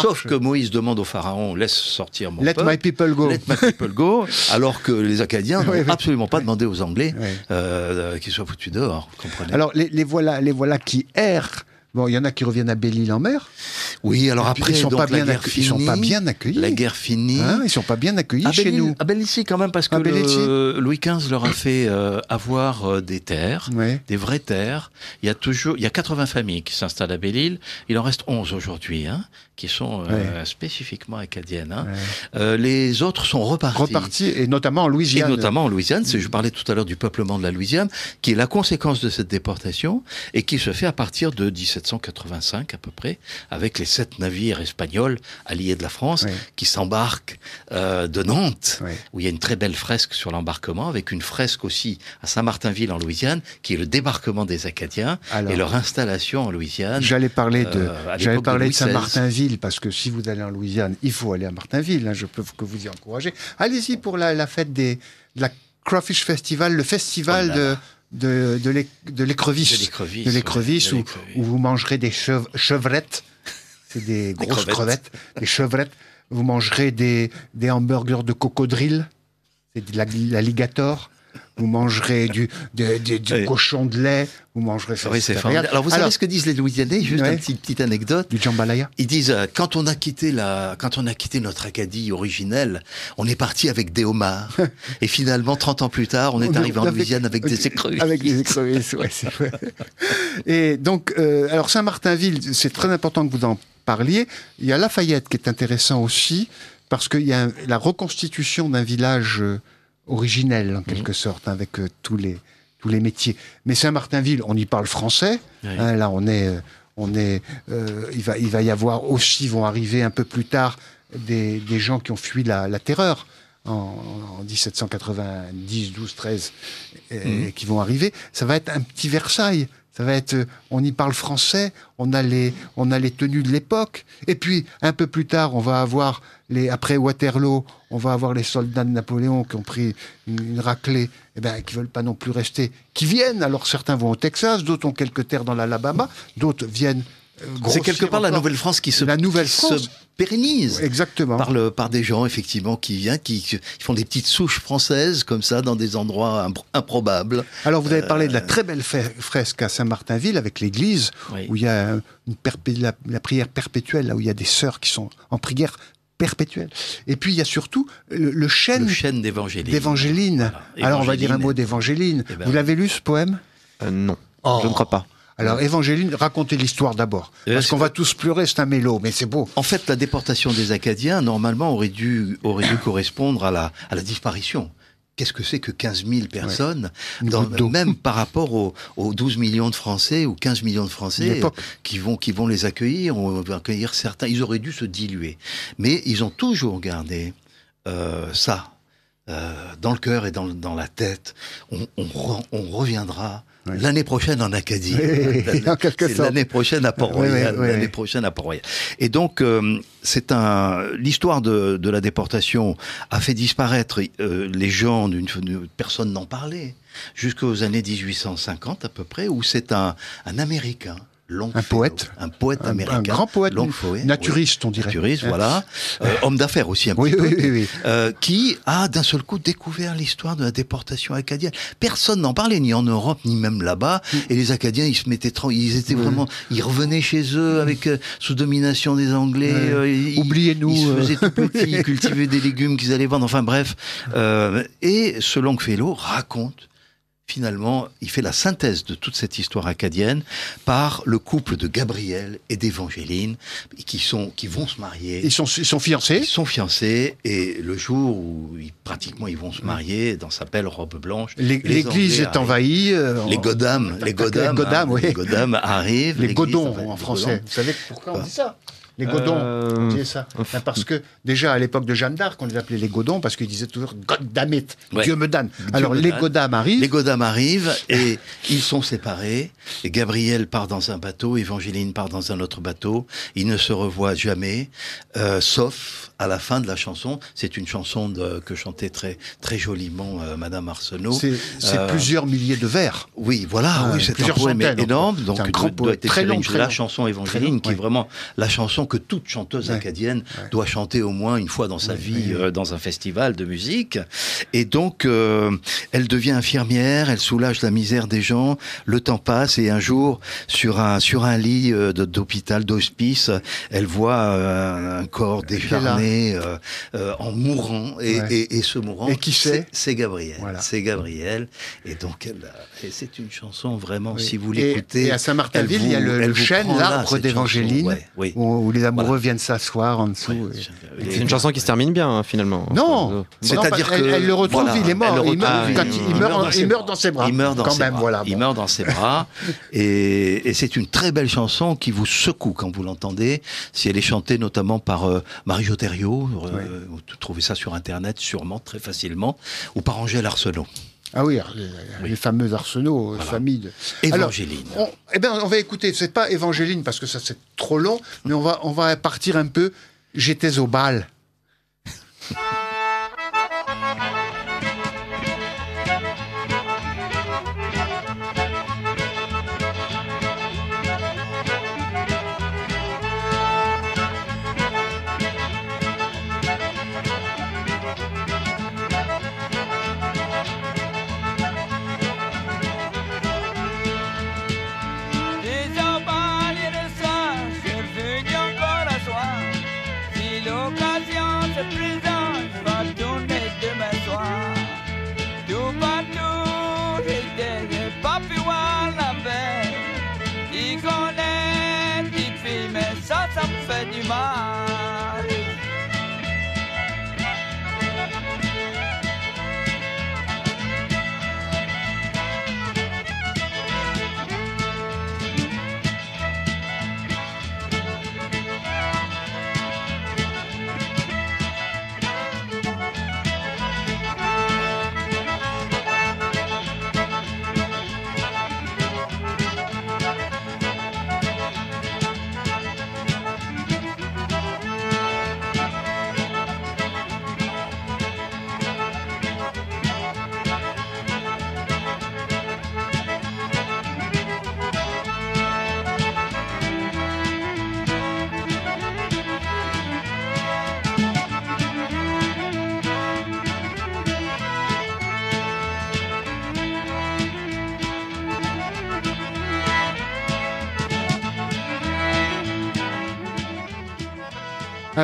sauf que Moïse demande au pharaon, laisse sortir mon peuple. my people go. Let my people go. [laughs] alors que les Acadiens n'ont absolument pas demandé aux Anglais euh, euh, qu'ils soient foutus dehors. Comprenez. Alors, les, voilà, les voilà qui errent Bon, il y en a qui reviennent à Belle-Île-en-Mer. Oui, alors après, ils sont pas bien sont pas bien accueillis. La guerre finie. Ils hein, ils sont pas bien accueillis chez nous. À belle quand même parce que Louis XV leur a fait euh, avoir euh, des terres, des vraies terres. Il y a toujours, il y a 80 familles qui s'installent à Belle-Île. Il en reste 11 aujourd'hui, hein, qui sont euh, spécifiquement acadiennes. Hein. les autres sont repartis. Repartis et notamment en Louisiane. Et notamment en Louisiane. Je parlais tout à l'heure du peuplement de la Louisiane, qui est la conséquence de cette déportation et qui se fait à partir de 17 1785 à peu près, avec les sept navires espagnols alliés de la France qui s'embarquent euh, de Nantes, où il y a une très belle fresque sur l'embarquement, avec une fresque aussi à Saint-Martinville en Louisiane, qui est le débarquement des Acadiens et leur installation en Louisiane. J'allais parler de, euh, de, Saint-Martinville parce que si vous allez en Louisiane, il faut aller à Martinville. Hein, je peux que vous y encourager. Allez-y pour la, fête des, de la Crawfish Festival, le festival oh de de, de l'écrevisse. De où, vous mangerez des chevrettes. C'est des, grosses crevettes. des chevrettes. Vous mangerez des, des hamburgers de cocodrille. C'est de l'alligator vous mangerez du, de, du cochon de lait, vous mangerez ça. c'est Alors, vous savez ce que disent les Louisianais Juste une petite, anecdote. Du jambalaya. Ils disent euh, quand on a quitté la, quand on a quitté notre Acadie originelle, on est parti avec des homards. [laughs] et finalement, 30 ans plus tard, on est arrivé en Louisiane avec, des [laughs] écrevisses. Avec des écrevisses, ouais, [laughs] Et donc, euh, alors Saint-Martinville, c'est très important que vous en parliez. Il y a Lafayette qui est intéressant aussi, parce qu'il y a la reconstitution d'un village euh, originel en quelque mhm. sorte, hein, avec euh, tous, les, tous les métiers. Mais Saint-Martinville, on y parle français. Hein, là, on est. Euh, on est euh, il, va, il va y avoir aussi, vont arriver un peu plus tard, des, des gens qui ont fui la, la terreur en, en, 1790, 12, 13, et mhm. qui vont arriver. Ça va être un petit Versailles. Ça va être, euh, on y parle français, on a les, on a les tenues de l'époque. Et puis, un peu plus tard, on va avoir les, après Waterloo, on va avoir les soldats de Napoléon qui ont pris une, raclée, et eh ben, qui veulent pas non plus rester, qui viennent. Alors, certains vont au Texas, d'autres ont quelques terres dans l'Alabama, d'autres viennent euh, c'est quelque part la Nouvelle-France qui se, la nouvelle France pérennise. Exactement. Par, le, par des gens, effectivement, qui viennent, qui, font des petites souches françaises, comme ça, dans des endroits improbables. Alors, vous avez euh, parlé de la très belle fresque à Saint-Martinville, avec l'église, où il y a la, prière perpétuelle, là où il y a des sœurs qui sont en prière perpétuelle. Et puis il y a surtout le, chêne, le chêne d'Évangéline. Alors on va dire un mot d'Évangéline. Eh ben vous l'avez lu ce poème euh, Non, oh. je ne crois pas. Alors, Évangeline, racontez l'histoire d'abord. Parce qu'on va tous pleurer, c'est un mélo, mais c'est beau. En fait, la déportation des Acadiens, normalement, aurait dû, aurait dû correspondre à la, la disparition qu'est-ce que c'est que 15 000 personnes, même par rapport aux, 12 millions de Français ou 15 millions de Français euh, qui vont, qui vont les accueillir, on va accueillir certains, ils auraient dû se diluer. Mais ils ont toujours gardé euh, ça. Euh, dans le cœur et dans, la tête, on, on reviendra l'année prochaine en Acadie. [laughs] L'année prochaine à Port-Royal. l'année prochaine à Port-Royal. Et donc, euh, c'est un. L'histoire de, de, la déportation a fait disparaître euh, les gens d'une personne n'en parlait jusqu'aux années 1850 à peu près, où c'est un, un Américain un poète, un poète américain, un, grand poète, Longfellow, naturiste, on dirait, naturiste, voilà, euh, homme d'affaires aussi un oui, oui, peu, oui, euh, qui a d'un seul coup découvert l'histoire de la déportation acadienne. Personne n'en parlait ni en Europe ni même là-bas, mm. et les Acadiens ils se mettaient, ils étaient vraiment, ils revenaient chez eux mm. avec euh, sous domination des Anglais. Oubliez-nous. Ils se faisaient tout [laughs] petits, ils cultivaient des légumes qu'ils allaient vendre. Enfin bref, et ce Longfellow raconte finalement, il fait la synthèse de toute cette histoire acadienne par le couple de Gabriel et d'Évangéline qui sont qui vont se marier. Ils sont, ils sont fiancés. Ils sont fiancés et le jour où pratiquement ils vont se marier dans sa belle robe blanche. L'église est envahie. Euh, les Godames, les Godames, les hein, arrivent. Les Godons en français. Vous savez pourquoi on dit ça les godons. Euh... ça. Ben, parce que déjà à l'époque de Jeanne d'Arc, on les appelait les godons parce qu'ils disaient toujours God damn Dieu me donne. Alors les Godam arrivent. Les Godam arrivent [laughs] et ils sont séparés. Et Gabriel part dans un bateau, Évangeline part dans un autre bateau. Ils ne se revoient jamais, euh, sauf à la fin de la chanson. C'est une chanson que chantait très très joliment euh, Madame Arsenault. C'est euh, plusieurs milliers de vers. Oui, voilà. Ah c'est un poème énorme. Donc, un grand très long, la chanson Évangeline, qui est vraiment la chanson que toute chanteuse acadienne doit chanter au moins une fois dans sa vie euh, dans un festival de musique. Et donc, euh, elle devient infirmière, elle soulage la misère des gens, le temps passe et un jour, sur un, sur un lit euh, d'hôpital, d'hospice, elle voit un, corps décharné en mourant et, et, et, ce mourant. Et qui c'est C'est Gabriel. C'est Gabriel. Et donc, c'est une chanson vraiment, si vous l'écoutez. Et à Saint-Martinville, il y a le, chêne, l'arbre d'Évangéline, où, les amoureux viennent s'asseoir en dessous. C'est une chanson qui se termine bien, hein, finalement. Hein, non C'est-à-dire qu'elle Elle, le retrouve, il est mort. Il meurt, dans ses bras. Il meurt dans quand ses même, bras. Voilà, Il meurt dans ses [laughs] bras. et, c'est une très belle chanson qui vous secoue quand vous l'entendez. Si elle est chantée notamment par euh, Marie jotériau euh, vous trouvez ça sur Internet sûrement, très facilement, ou par Angèle Arcelot. Ah oui, les, fameux arsenaux, famille euh, familles de... eh bien, on va écouter, c'est pas Évangéline parce que ça c'est trop long, mais on va, on va partir un peu. J'étais au bal. Bye.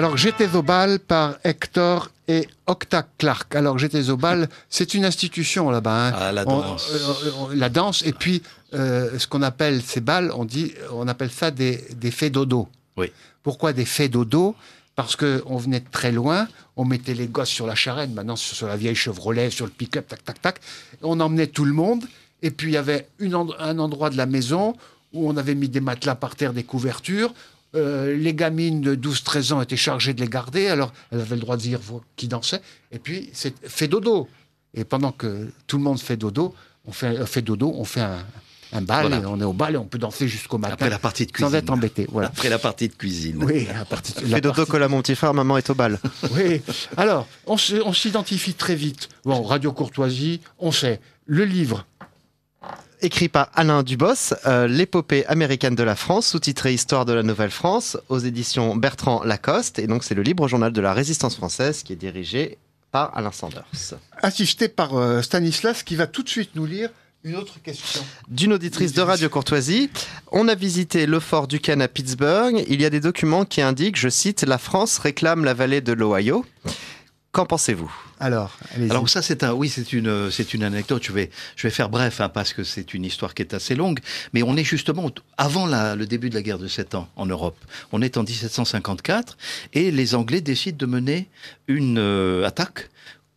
Alors, j'étais au bal par Hector et Octa Clark. Alors, j'étais au bal, c'est une institution là-bas. Hein. Ah, la danse. Euh, euh, la danse, et puis euh, ce qu'on appelle ces bals, on, dit, on appelle ça des, des faits dodo. Oui. Pourquoi des faits dodo parce qu'on venait de très loin, on mettait les gosses sur la charrette, maintenant sur la vieille Chevrolet, sur le pick-up, tac, tac, tac. On emmenait tout le monde, et puis il y avait un endroit de la maison où on avait mis des matelas par terre, des couvertures, euh, les gamines de 12-13 ans étaient chargées de les garder, alors elles avaient le droit de dire qui dansait. Et puis, c'est fait dodo. Et pendant que tout le monde fait dodo, on fait, euh, fait dodo, on fait un, bal, on est au bal et on peut danser jusqu'au matin. Après la partie de cuisine. Sans être embêté. Après la partie de cuisine. Oui, la partie. De, la Fait maman est au bal. [laughs] oui. Alors, on s'identifie très vite. Bon, Radio Courtoisie, on sait. Le livre, écrit par Alain Dubos, euh, L'épopée américaine de la France, sous-titré Histoire de la Nouvelle-France, aux éditions Bertrand Lacoste. Et donc, c'est le libre journal de la résistance française qui est dirigé par Alain Sanders. Assisté par euh, Stanislas qui va tout de suite nous lire une autre question. D'une auditrice de Radio Courtoisie. On a visité le fort du Duquesne à Pittsburgh. Il y a des documents qui indiquent, je cite, La France réclame la vallée de l'Ohio. Qu'en pensez-vous Alors, alors ça c'est un, oui c'est une, c'est une anecdote. Je vais, je vais faire bref hein, parce que c'est une histoire qui est assez longue. Mais on est justement avant le début de la guerre de sept ans en Europe. On est en 1754 et les Anglais décident de mener une euh, attaque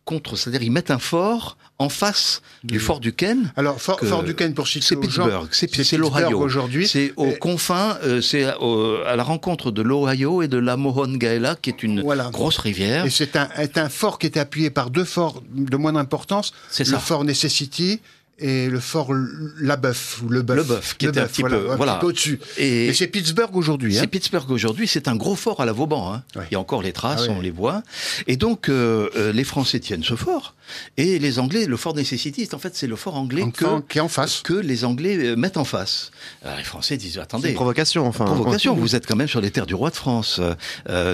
contre, c'est-à-dire ils mettent un fort en face mm. du fort du Duquesne. Alors, fort Duquesne, pour C'est Pittsburgh, c'est l'Ohio. aujourd'hui. C'est aux confin, confins, euh, c'est à, la rencontre de l'Ohio et de la Mohongaela, qui est une grosse rivière. Et c'est un, fort qui est appuyé par deux forts de moindre importance. C'est Le fort Necessity et le fort Labeuf ou le Bœuf. qui est était un petit voilà, peu, au-dessus. Et c'est Pittsburgh aujourd'hui. C'est hein. Pittsburgh aujourd'hui. C'est un gros fort à la Vauban. Hein. Il y a encore les traces, ah on les voit. Et donc, euh, euh, les Français tiennent ce fort. Et les Anglais, le fort nécessitiste, en fait, c'est le fort anglais que, en face. que les Anglais euh, mettent en face. Alors, les Français disent, attendez. provocation, enfin. Provocation. Vous êtes quand même sur les terres du roi de France.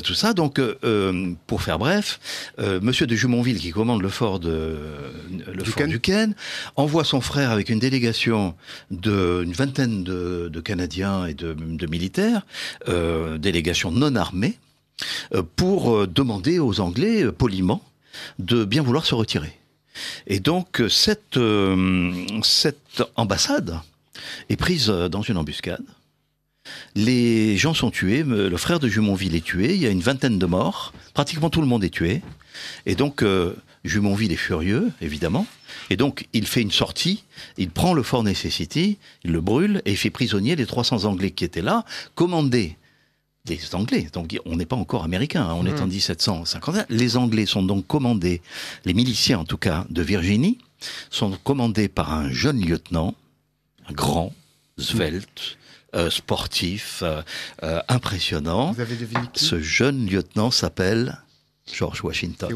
tout ça. Donc, pour faire bref, Monsieur de Jumonville, qui commande le fort de, le Duquesne. fort Duquesne, envoie son frère avec une délégation d'une vingtaine de, Canadiens et de, militaires, euh, délégation non armée, euh, pour euh, demander aux Anglais, poliment, de bien vouloir se retirer. Et donc cette, cette ambassade est prise dans une embuscade. Les gens sont tués, le frère de Jumonville est tué, il y a une vingtaine de morts, pratiquement tout le monde est tué. Et donc Jumonville est furieux, évidemment. Et donc, il fait une sortie, il prend le Fort Necessity, il le brûle et il fait prisonnier les 300 Anglais qui étaient là, commandés des Anglais. Donc on n'est pas encore américain, hein, on est en 1751. Hmm. Les Anglais sont donc commandés, les miliciens en tout cas de Virginie, sont commandés par un jeune lieutenant, grand, svelte, euh, sportif, euh, euh, impressionnant. Vous avez deviné Ce jeune lieutenant s'appelle George Washington.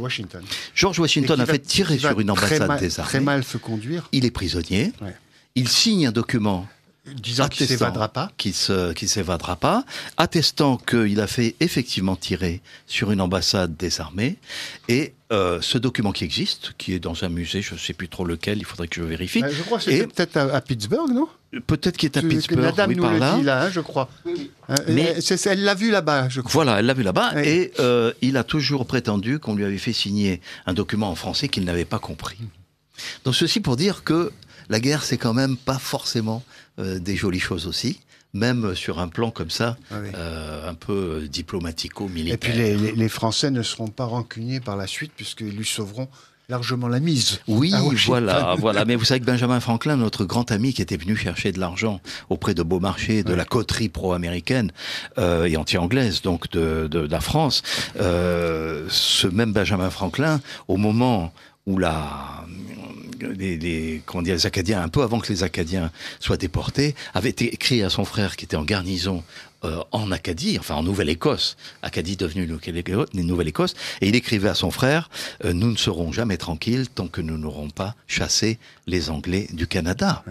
George Washington a fait tirer sur une ambassade des armées. mal se conduire. Il est prisonnier. Il signe un document disant qu'il s'évadera s'évadera pas, attestant qu'il a fait effectivement tirer sur une ambassade des armées et euh, ce document qui existe, qui est dans un musée, je ne sais plus trop lequel, il faudrait que je vérifie. Bah, je crois que c'était peut-être à, Pittsburgh, non Peut-être qu'il est à Pittsburgh, Madame oui, nous par là. Dit là hein, je crois. Hein, Mais elle l'a vu là-bas, je crois. Voilà, elle l'a vu là-bas, et euh, il a toujours prétendu qu'on lui avait fait signer un document en français qu'il n'avait pas compris. Donc ceci pour dire que la guerre, c'est quand même pas forcément euh, des jolies choses aussi même sur un plan comme ça, ah euh, un peu diplomatico-militaire. Et puis les, Français ne seront pas rancuniers par la suite, puisqu'ils lui sauveront largement la mise. Oui, ah voilà, [laughs] voilà. Mais vous savez que Benjamin Franklin, notre grand ami qui était venu chercher de l'argent auprès de Beaumarchais, de la coterie pro-américaine euh, et anti-anglaise, donc de, la France, euh, ce même Benjamin Franklin, au moment où la, les, les, comment dire, les Acadiens, un peu avant que les Acadiens soient déportés, avait écrit à son frère qui était en garnison euh, en Acadie, enfin en Nouvelle-Écosse, Acadie devenue Nouvelle-Écosse, et il écrivait à son frère euh, Nous ne serons jamais tranquilles tant que nous n'aurons pas chassé les Anglais du Canada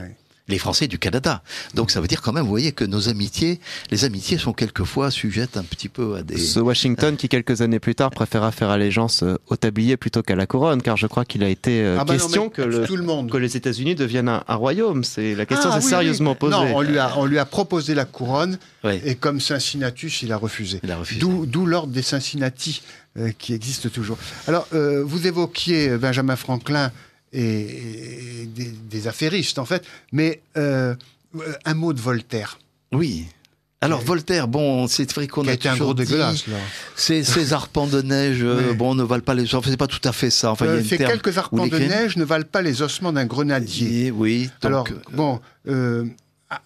les Français du Canada. Donc ça veut dire quand même, vous voyez, que nos amitiés, les amitiés sont quelquefois sujettes un petit peu à des... Ce Washington qui, quelques années plus tard, préféra faire allégeance euh, au tablier plutôt qu'à la couronne, car je crois qu'il a été euh, ah bah question que, tout le monde. que les États-Unis deviennent un, royaume. C'est, la question ah sérieusement posée. Non, on lui, a, on lui a proposé la couronne, et comme Cincinnatus, il a refusé. Il a refusé. D'où, l'ordre des Cincinnati, euh, qui existe toujours. Alors, vous évoquiez Benjamin Franklin et, des, affairistes, en fait. Mais euh, un mot de Voltaire. Oui. Alors Voltaire, bon, c'est vrai qu'on a, un toujours de glace, là. Ces, arpents de neige, euh, bon, ne valent pas les ossements. C'est pas tout à fait ça. Enfin, euh, y a ces quelques arpents de neige ne valent pas les ossements d'un grenadier. Oui, oui Alors bon,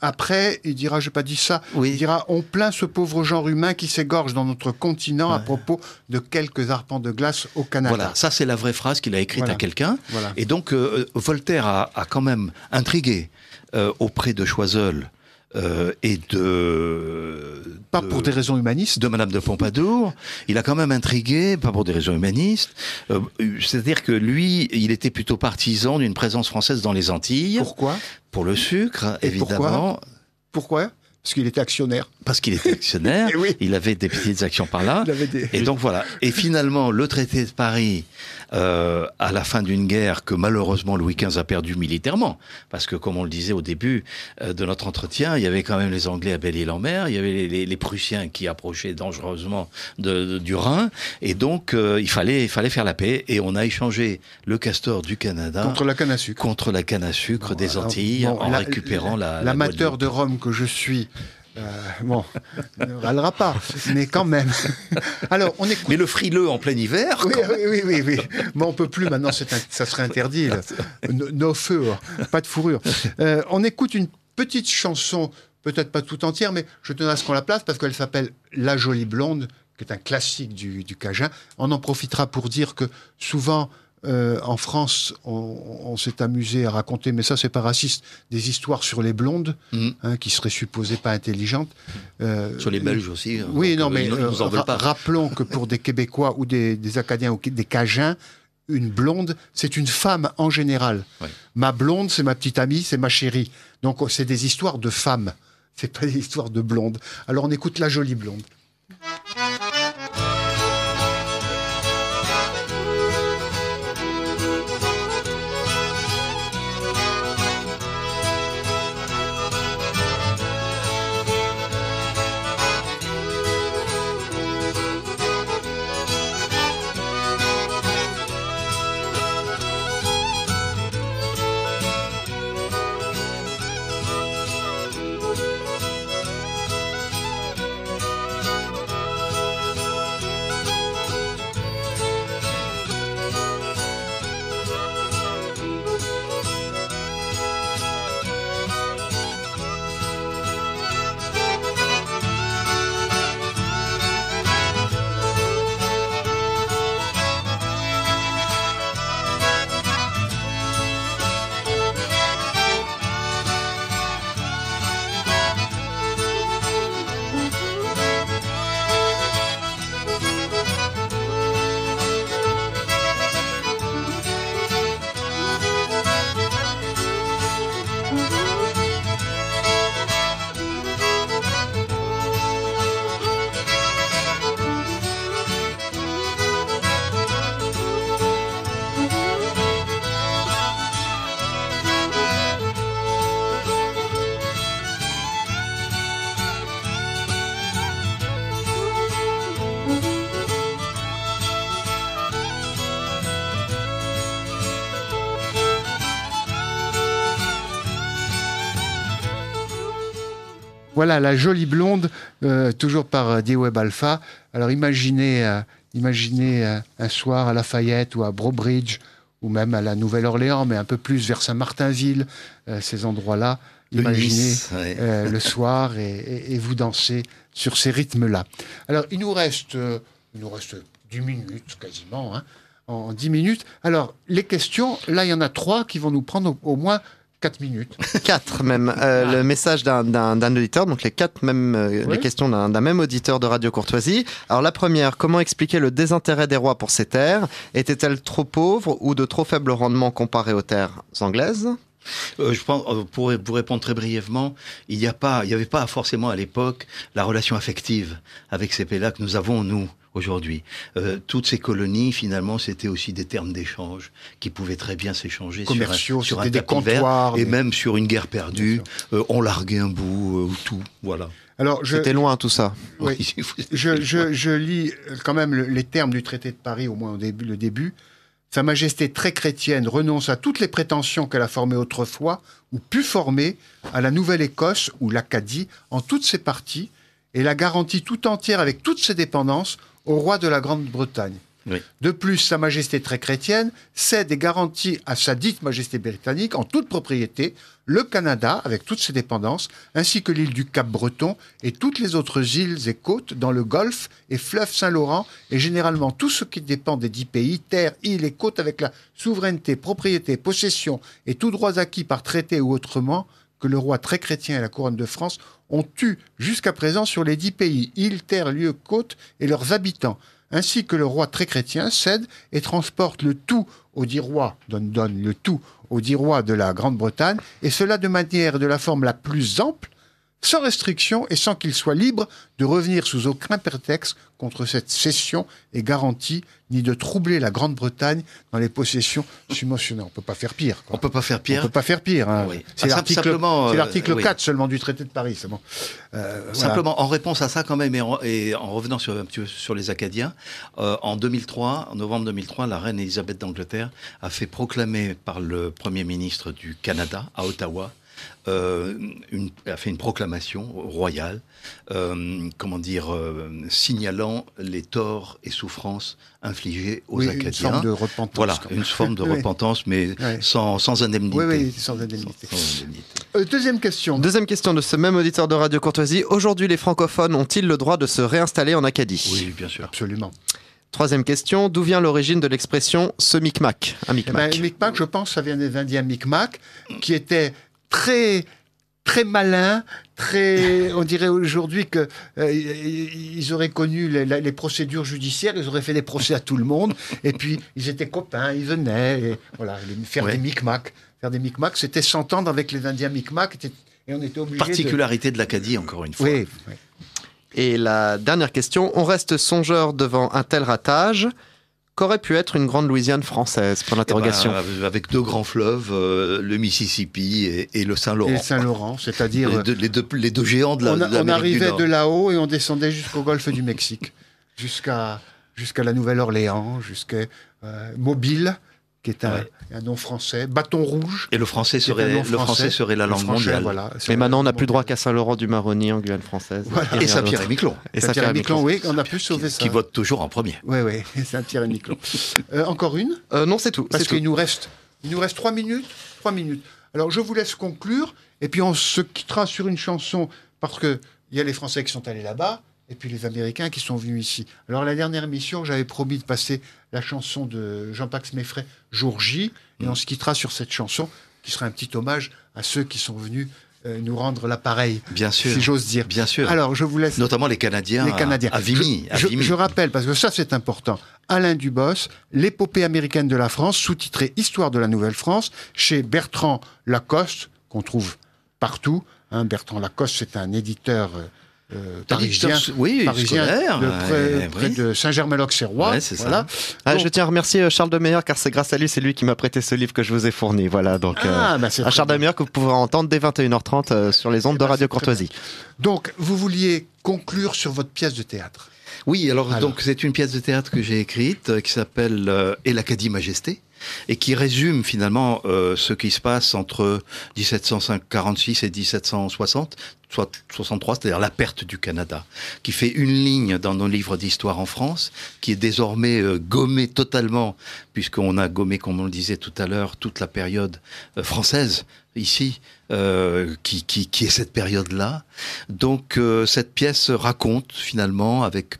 après, il dira, je n'ai pas dit ça, il dira, on plaint ce pauvre genre humain qui s'égorge dans notre continent à propos de quelques arpents de glace au Canada. Voilà, ça c'est la vraie phrase qu'il a écrite à quelqu'un. Et donc, euh, Voltaire a, quand même intrigué euh, auprès de Choiseul euh, et de pas pour des raisons humanistes de Madame de Pompadour. Il a quand même intrigué, pas pour des raisons humanistes. Euh, c'est-à-dire que lui, il était plutôt partisan d'une présence française dans les Antilles. Pourquoi Pour le sucre, évidemment. pourquoi, pourquoi parce qu'il était actionnaire. Parce qu'il était actionnaire, [laughs] eh il avait des petites actions par là. Et donc voilà. Et finalement, le traité de Paris euh, à la fin d'une guerre que malheureusement Louis XV a perdue militairement. Parce que, comme on le disait au début euh, de notre entretien, il y avait quand même les Anglais à Belle-Île-en-Mer, il y avait les, les, Prussiens qui approchaient dangereusement du Rhin, et donc euh, il, fallait, il fallait faire la paix, et on a échangé le castor du Canada contre la canne à sucre, contre la canne à sucre des Antilles, en récupérant la... L'amateur de Rome que je suis euh, bon, ne râlera pas, mais quand même. Alors, on écoute... Mais le frileux en plein hiver oui, oui, oui, oui, on ne on peut plus maintenant, ça serait interdit. nos No, fur, hein. pas de fourrure. Euh, on écoute une petite chanson, peut-être pas tout entière, mais je tenais à ce qu'on la place parce qu'elle s'appelle La Jolie Blonde, qui est un classique du, du Cajun. On en profitera pour dire que souvent euh, en France, on, s'est amusé à raconter, mais ça c'est pas raciste, des histoires sur les blondes mhm. hein, qui seraient supposées pas intelligentes. Euh, sur les Belges aussi. Hein. Oui, non, euh, mais rappelons que pour [laughs] des Québécois ou des, Acadiens ou des Cajuns, une blonde, c'est une femme en général. Ma blonde, c'est ma petite amie, c'est ma chérie. Donc c'est des histoires de femmes. C'est pas des histoires de blondes. Alors on écoute la jolie blonde. la jolie blonde, euh, toujours par euh, d Web Alpha. Alors imaginez, euh, imaginez un soir à Lafayette ou à Brobridge, ou même à la Nouvelle-Orléans, mais un peu plus vers Saint-Martinville, ces endroits-là. Imaginez le, soir et, vous dansez sur ces rythmes-là. Alors il nous reste, nous reste 10 minutes quasiment. Hein, en 10 minutes. Alors, les questions, là, il y en a trois qui vont nous prendre au moins Quatre minutes. 4 [laughs] même. Euh, le message d'un auditeur, donc les quatre mêmes, euh, les questions d'un même auditeur de Radio Courtoisie. Alors la première, comment expliquer le désintérêt des rois pour ces terres Étaient-elles trop pauvres ou de trop faible rendement comparé aux terres anglaises euh, je pense, pour vous répondre très brièvement, il n'y a pas, il n'y avait pas forcément à l'époque la relation affective avec ces pays-là que nous avons nous aujourd'hui. Euh, toutes ces colonies, finalement, c'était aussi des termes d'échange qui pouvaient très bien s'échanger sur un, sur des comptoirs, et même sur une guerre perdue. Euh, on larguait un bout euh, ou tout, voilà. C'était loin tout ça. [laughs] je, lis quand même les termes du traité de Paris, au moins au début, le début. Sa Majesté très chrétienne renonce à toutes les prétentions qu'elle a formées autrefois ou pu former à la Nouvelle-Écosse ou l'Acadie en toutes ses parties et la garantit tout entière avec toutes ses dépendances au roi de la Grande-Bretagne. De plus, Sa Majesté très chrétienne cède et garantit à sa dite Majesté britannique en toute propriété le Canada avec toutes ses dépendances, ainsi que l'île du Cap-Breton et toutes les autres îles et côtes dans le Golfe et fleuve Saint-Laurent et généralement tout ce qui dépend des dix pays, terres, îles et côtes avec la souveraineté, propriété, possession et tous droits acquis par traité ou autrement que le roi très chrétien et la couronne de France on tue jusqu'à présent sur les dix pays, îles, terres, lieux, côtes et leurs habitants, ainsi que le roi très chrétien cède et transporte le tout aux dix rois, donne, donne le tout aux dix rois de la Grande-Bretagne, et cela de manière de la forme la plus ample sans restriction et sans qu'il soit libre de revenir sous aucun prétexte contre cette cession et garantie, ni de troubler la Grande-Bretagne dans les possessions subventionnées. On ne peut pas faire pire. On peut pas faire pire. On peut pas faire pire. Hein. Ah, euh, c'est l'article, 4 seulement du traité de Paris. Euh, simplement, en réponse à ça quand même, et en, revenant sur, sur les Acadiens, euh, en 2003, en novembre 2003, la reine Elisabeth d'Angleterre a fait proclamer par le Premier ministre du Canada à Ottawa euh, une, a fait une proclamation royale, euh, comment dire, euh, signalant les torts et souffrances infligées aux Acadiens. Une forme de repentance. Voilà, une forme de [laughs] repentance, mais sans, sans, indemnité. Oui, sans deuxième question. Deuxième question de ce même auditeur de Radio Courtoisie. Aujourd'hui, les francophones ont-ils le droit de se réinstaller en Acadie Oui, bien sûr. Absolument. Troisième question, d'où vient l'origine de l'expression ce micmac Un eh ben, micmac. je pense, ça vient des Indiens micmac, qui étaient très très malin, très. On dirait aujourd'hui que euh, auraient connu les, procédures judiciaires, ils auraient fait des procès à tout le monde, et puis ils étaient copains, ils venaient, et, voilà, faire des micmacs, faire des c'était s'entendre avec les Indiens micmacs, et on Particularité de, l'Acadie, encore une fois. Et la dernière question, on reste songeur devant un tel ratage qu'aurait pu être une grande Louisiane française Pour l'interrogation. Eh ben, euh, avec deux grands fleuves, euh, le Mississippi et, le Saint-Laurent. Et le Saint-Laurent, c'est-à-dire. Les, deux, géants de la du Nord. on arrivait de là-haut et on descendait jusqu'au golfe du Mexique, jusqu'à la Nouvelle-Orléans, jusqu'à euh, Mobile qui est un, nom français, bâton rouge. Et le français serait, le français, serait la langue mondiale. Mais maintenant, on n'a plus droit qu'à Saint-Laurent-du-Maroni en Guyane française. Et, Saint-Pierre-et-Miquelon. Et Saint-Pierre-et-Miquelon, oui, on a pu sauver ça. Qui vote toujours en premier. Oui, oui, [laughs] Saint-Pierre-et-Miquelon. Euh, encore une euh, Non, c'est tout. Parce qu'il nous reste, il nous reste trois minutes, trois minutes. Alors, je vous laisse conclure, et puis on se quittera sur une chanson, parce qu'il y a les Français qui sont allés là-bas, et puis les Américains qui sont venus ici. Alors la dernière mission, j'avais promis de passer la chanson de Jean-Pax Meffray, Jour J, et on mm. se quittera sur cette chanson, qui sera un petit hommage à ceux qui sont venus euh, nous rendre l'appareil, bien sûr, si j'ose dire. Bien sûr. Alors je vous laisse. Notamment les Canadiens. Les Canadiens. À, Vimy. Je, rappelle parce que ça c'est important. Alain Dubos, l'épopée américaine de la France, sous titrée Histoire de la Nouvelle-France, chez Bertrand Lacoste, qu'on trouve partout. Hein, Bertrand Lacoste, c'est un éditeur. Euh, parisien, euh, oui, parisien de eh euh, près, de Saint-Germain-l'Auxerrois. voilà. Ah, je tiens à remercier euh, Charles de Meyer car c'est grâce à lui, c'est lui qui m'a prêté ce livre que je vous ai fourni. Voilà, donc ah, bah, à Charles de Meilleur que vous pourrez entendre dès 21h30 sur les eh ondes de ben, Radio Courtoisie. Donc, vous vouliez conclure sur votre pièce de théâtre. Oui, alors, donc c'est une pièce de théâtre que j'ai écrite qui s'appelle Et l'Acadie Majesté et qui résume finalement euh, ce qui se passe entre 1746 et 1760, soit 63, c'est-à-dire la perte du Canada, qui fait une ligne dans nos livres d'histoire en France, qui est désormais euh, gommée totalement, puisqu'on a gommé, comme on le disait tout à l'heure, toute la période euh, française ici, qui, qui, qui, est cette période-là. Donc cette pièce raconte finalement avec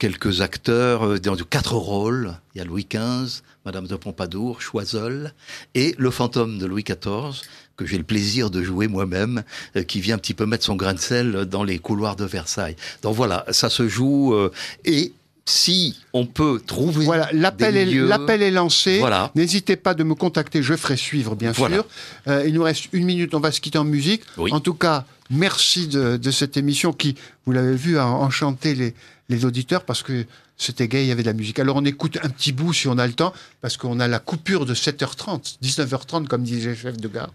quelques acteurs euh, quatre rôles. Il y a Louis XV, Madame de Pompadour, Choiseul, et Le fantôme de Louis XIV, que j'ai le plaisir de jouer moi-même, euh, qui vient un petit peu mettre son grain de sel dans les couloirs de Versailles. Donc voilà, ça se joue, euh, et si on peut trouver voilà l'appel est l'appel est lancé voilà. n'hésitez pas de me contacter je ferai suivre bien sûr euh, il nous reste une minute on va se quitter en musique en tout cas merci de, cette émission qui vous l'avez vu a enchanté les, les auditeurs parce que c'était gay, il y avait de la musique. Alors on écoute un petit bout si on a le temps, parce qu'on a la coupure de 7h30, 19h30 comme disait le chef de gare.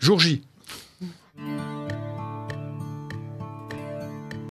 Jour J.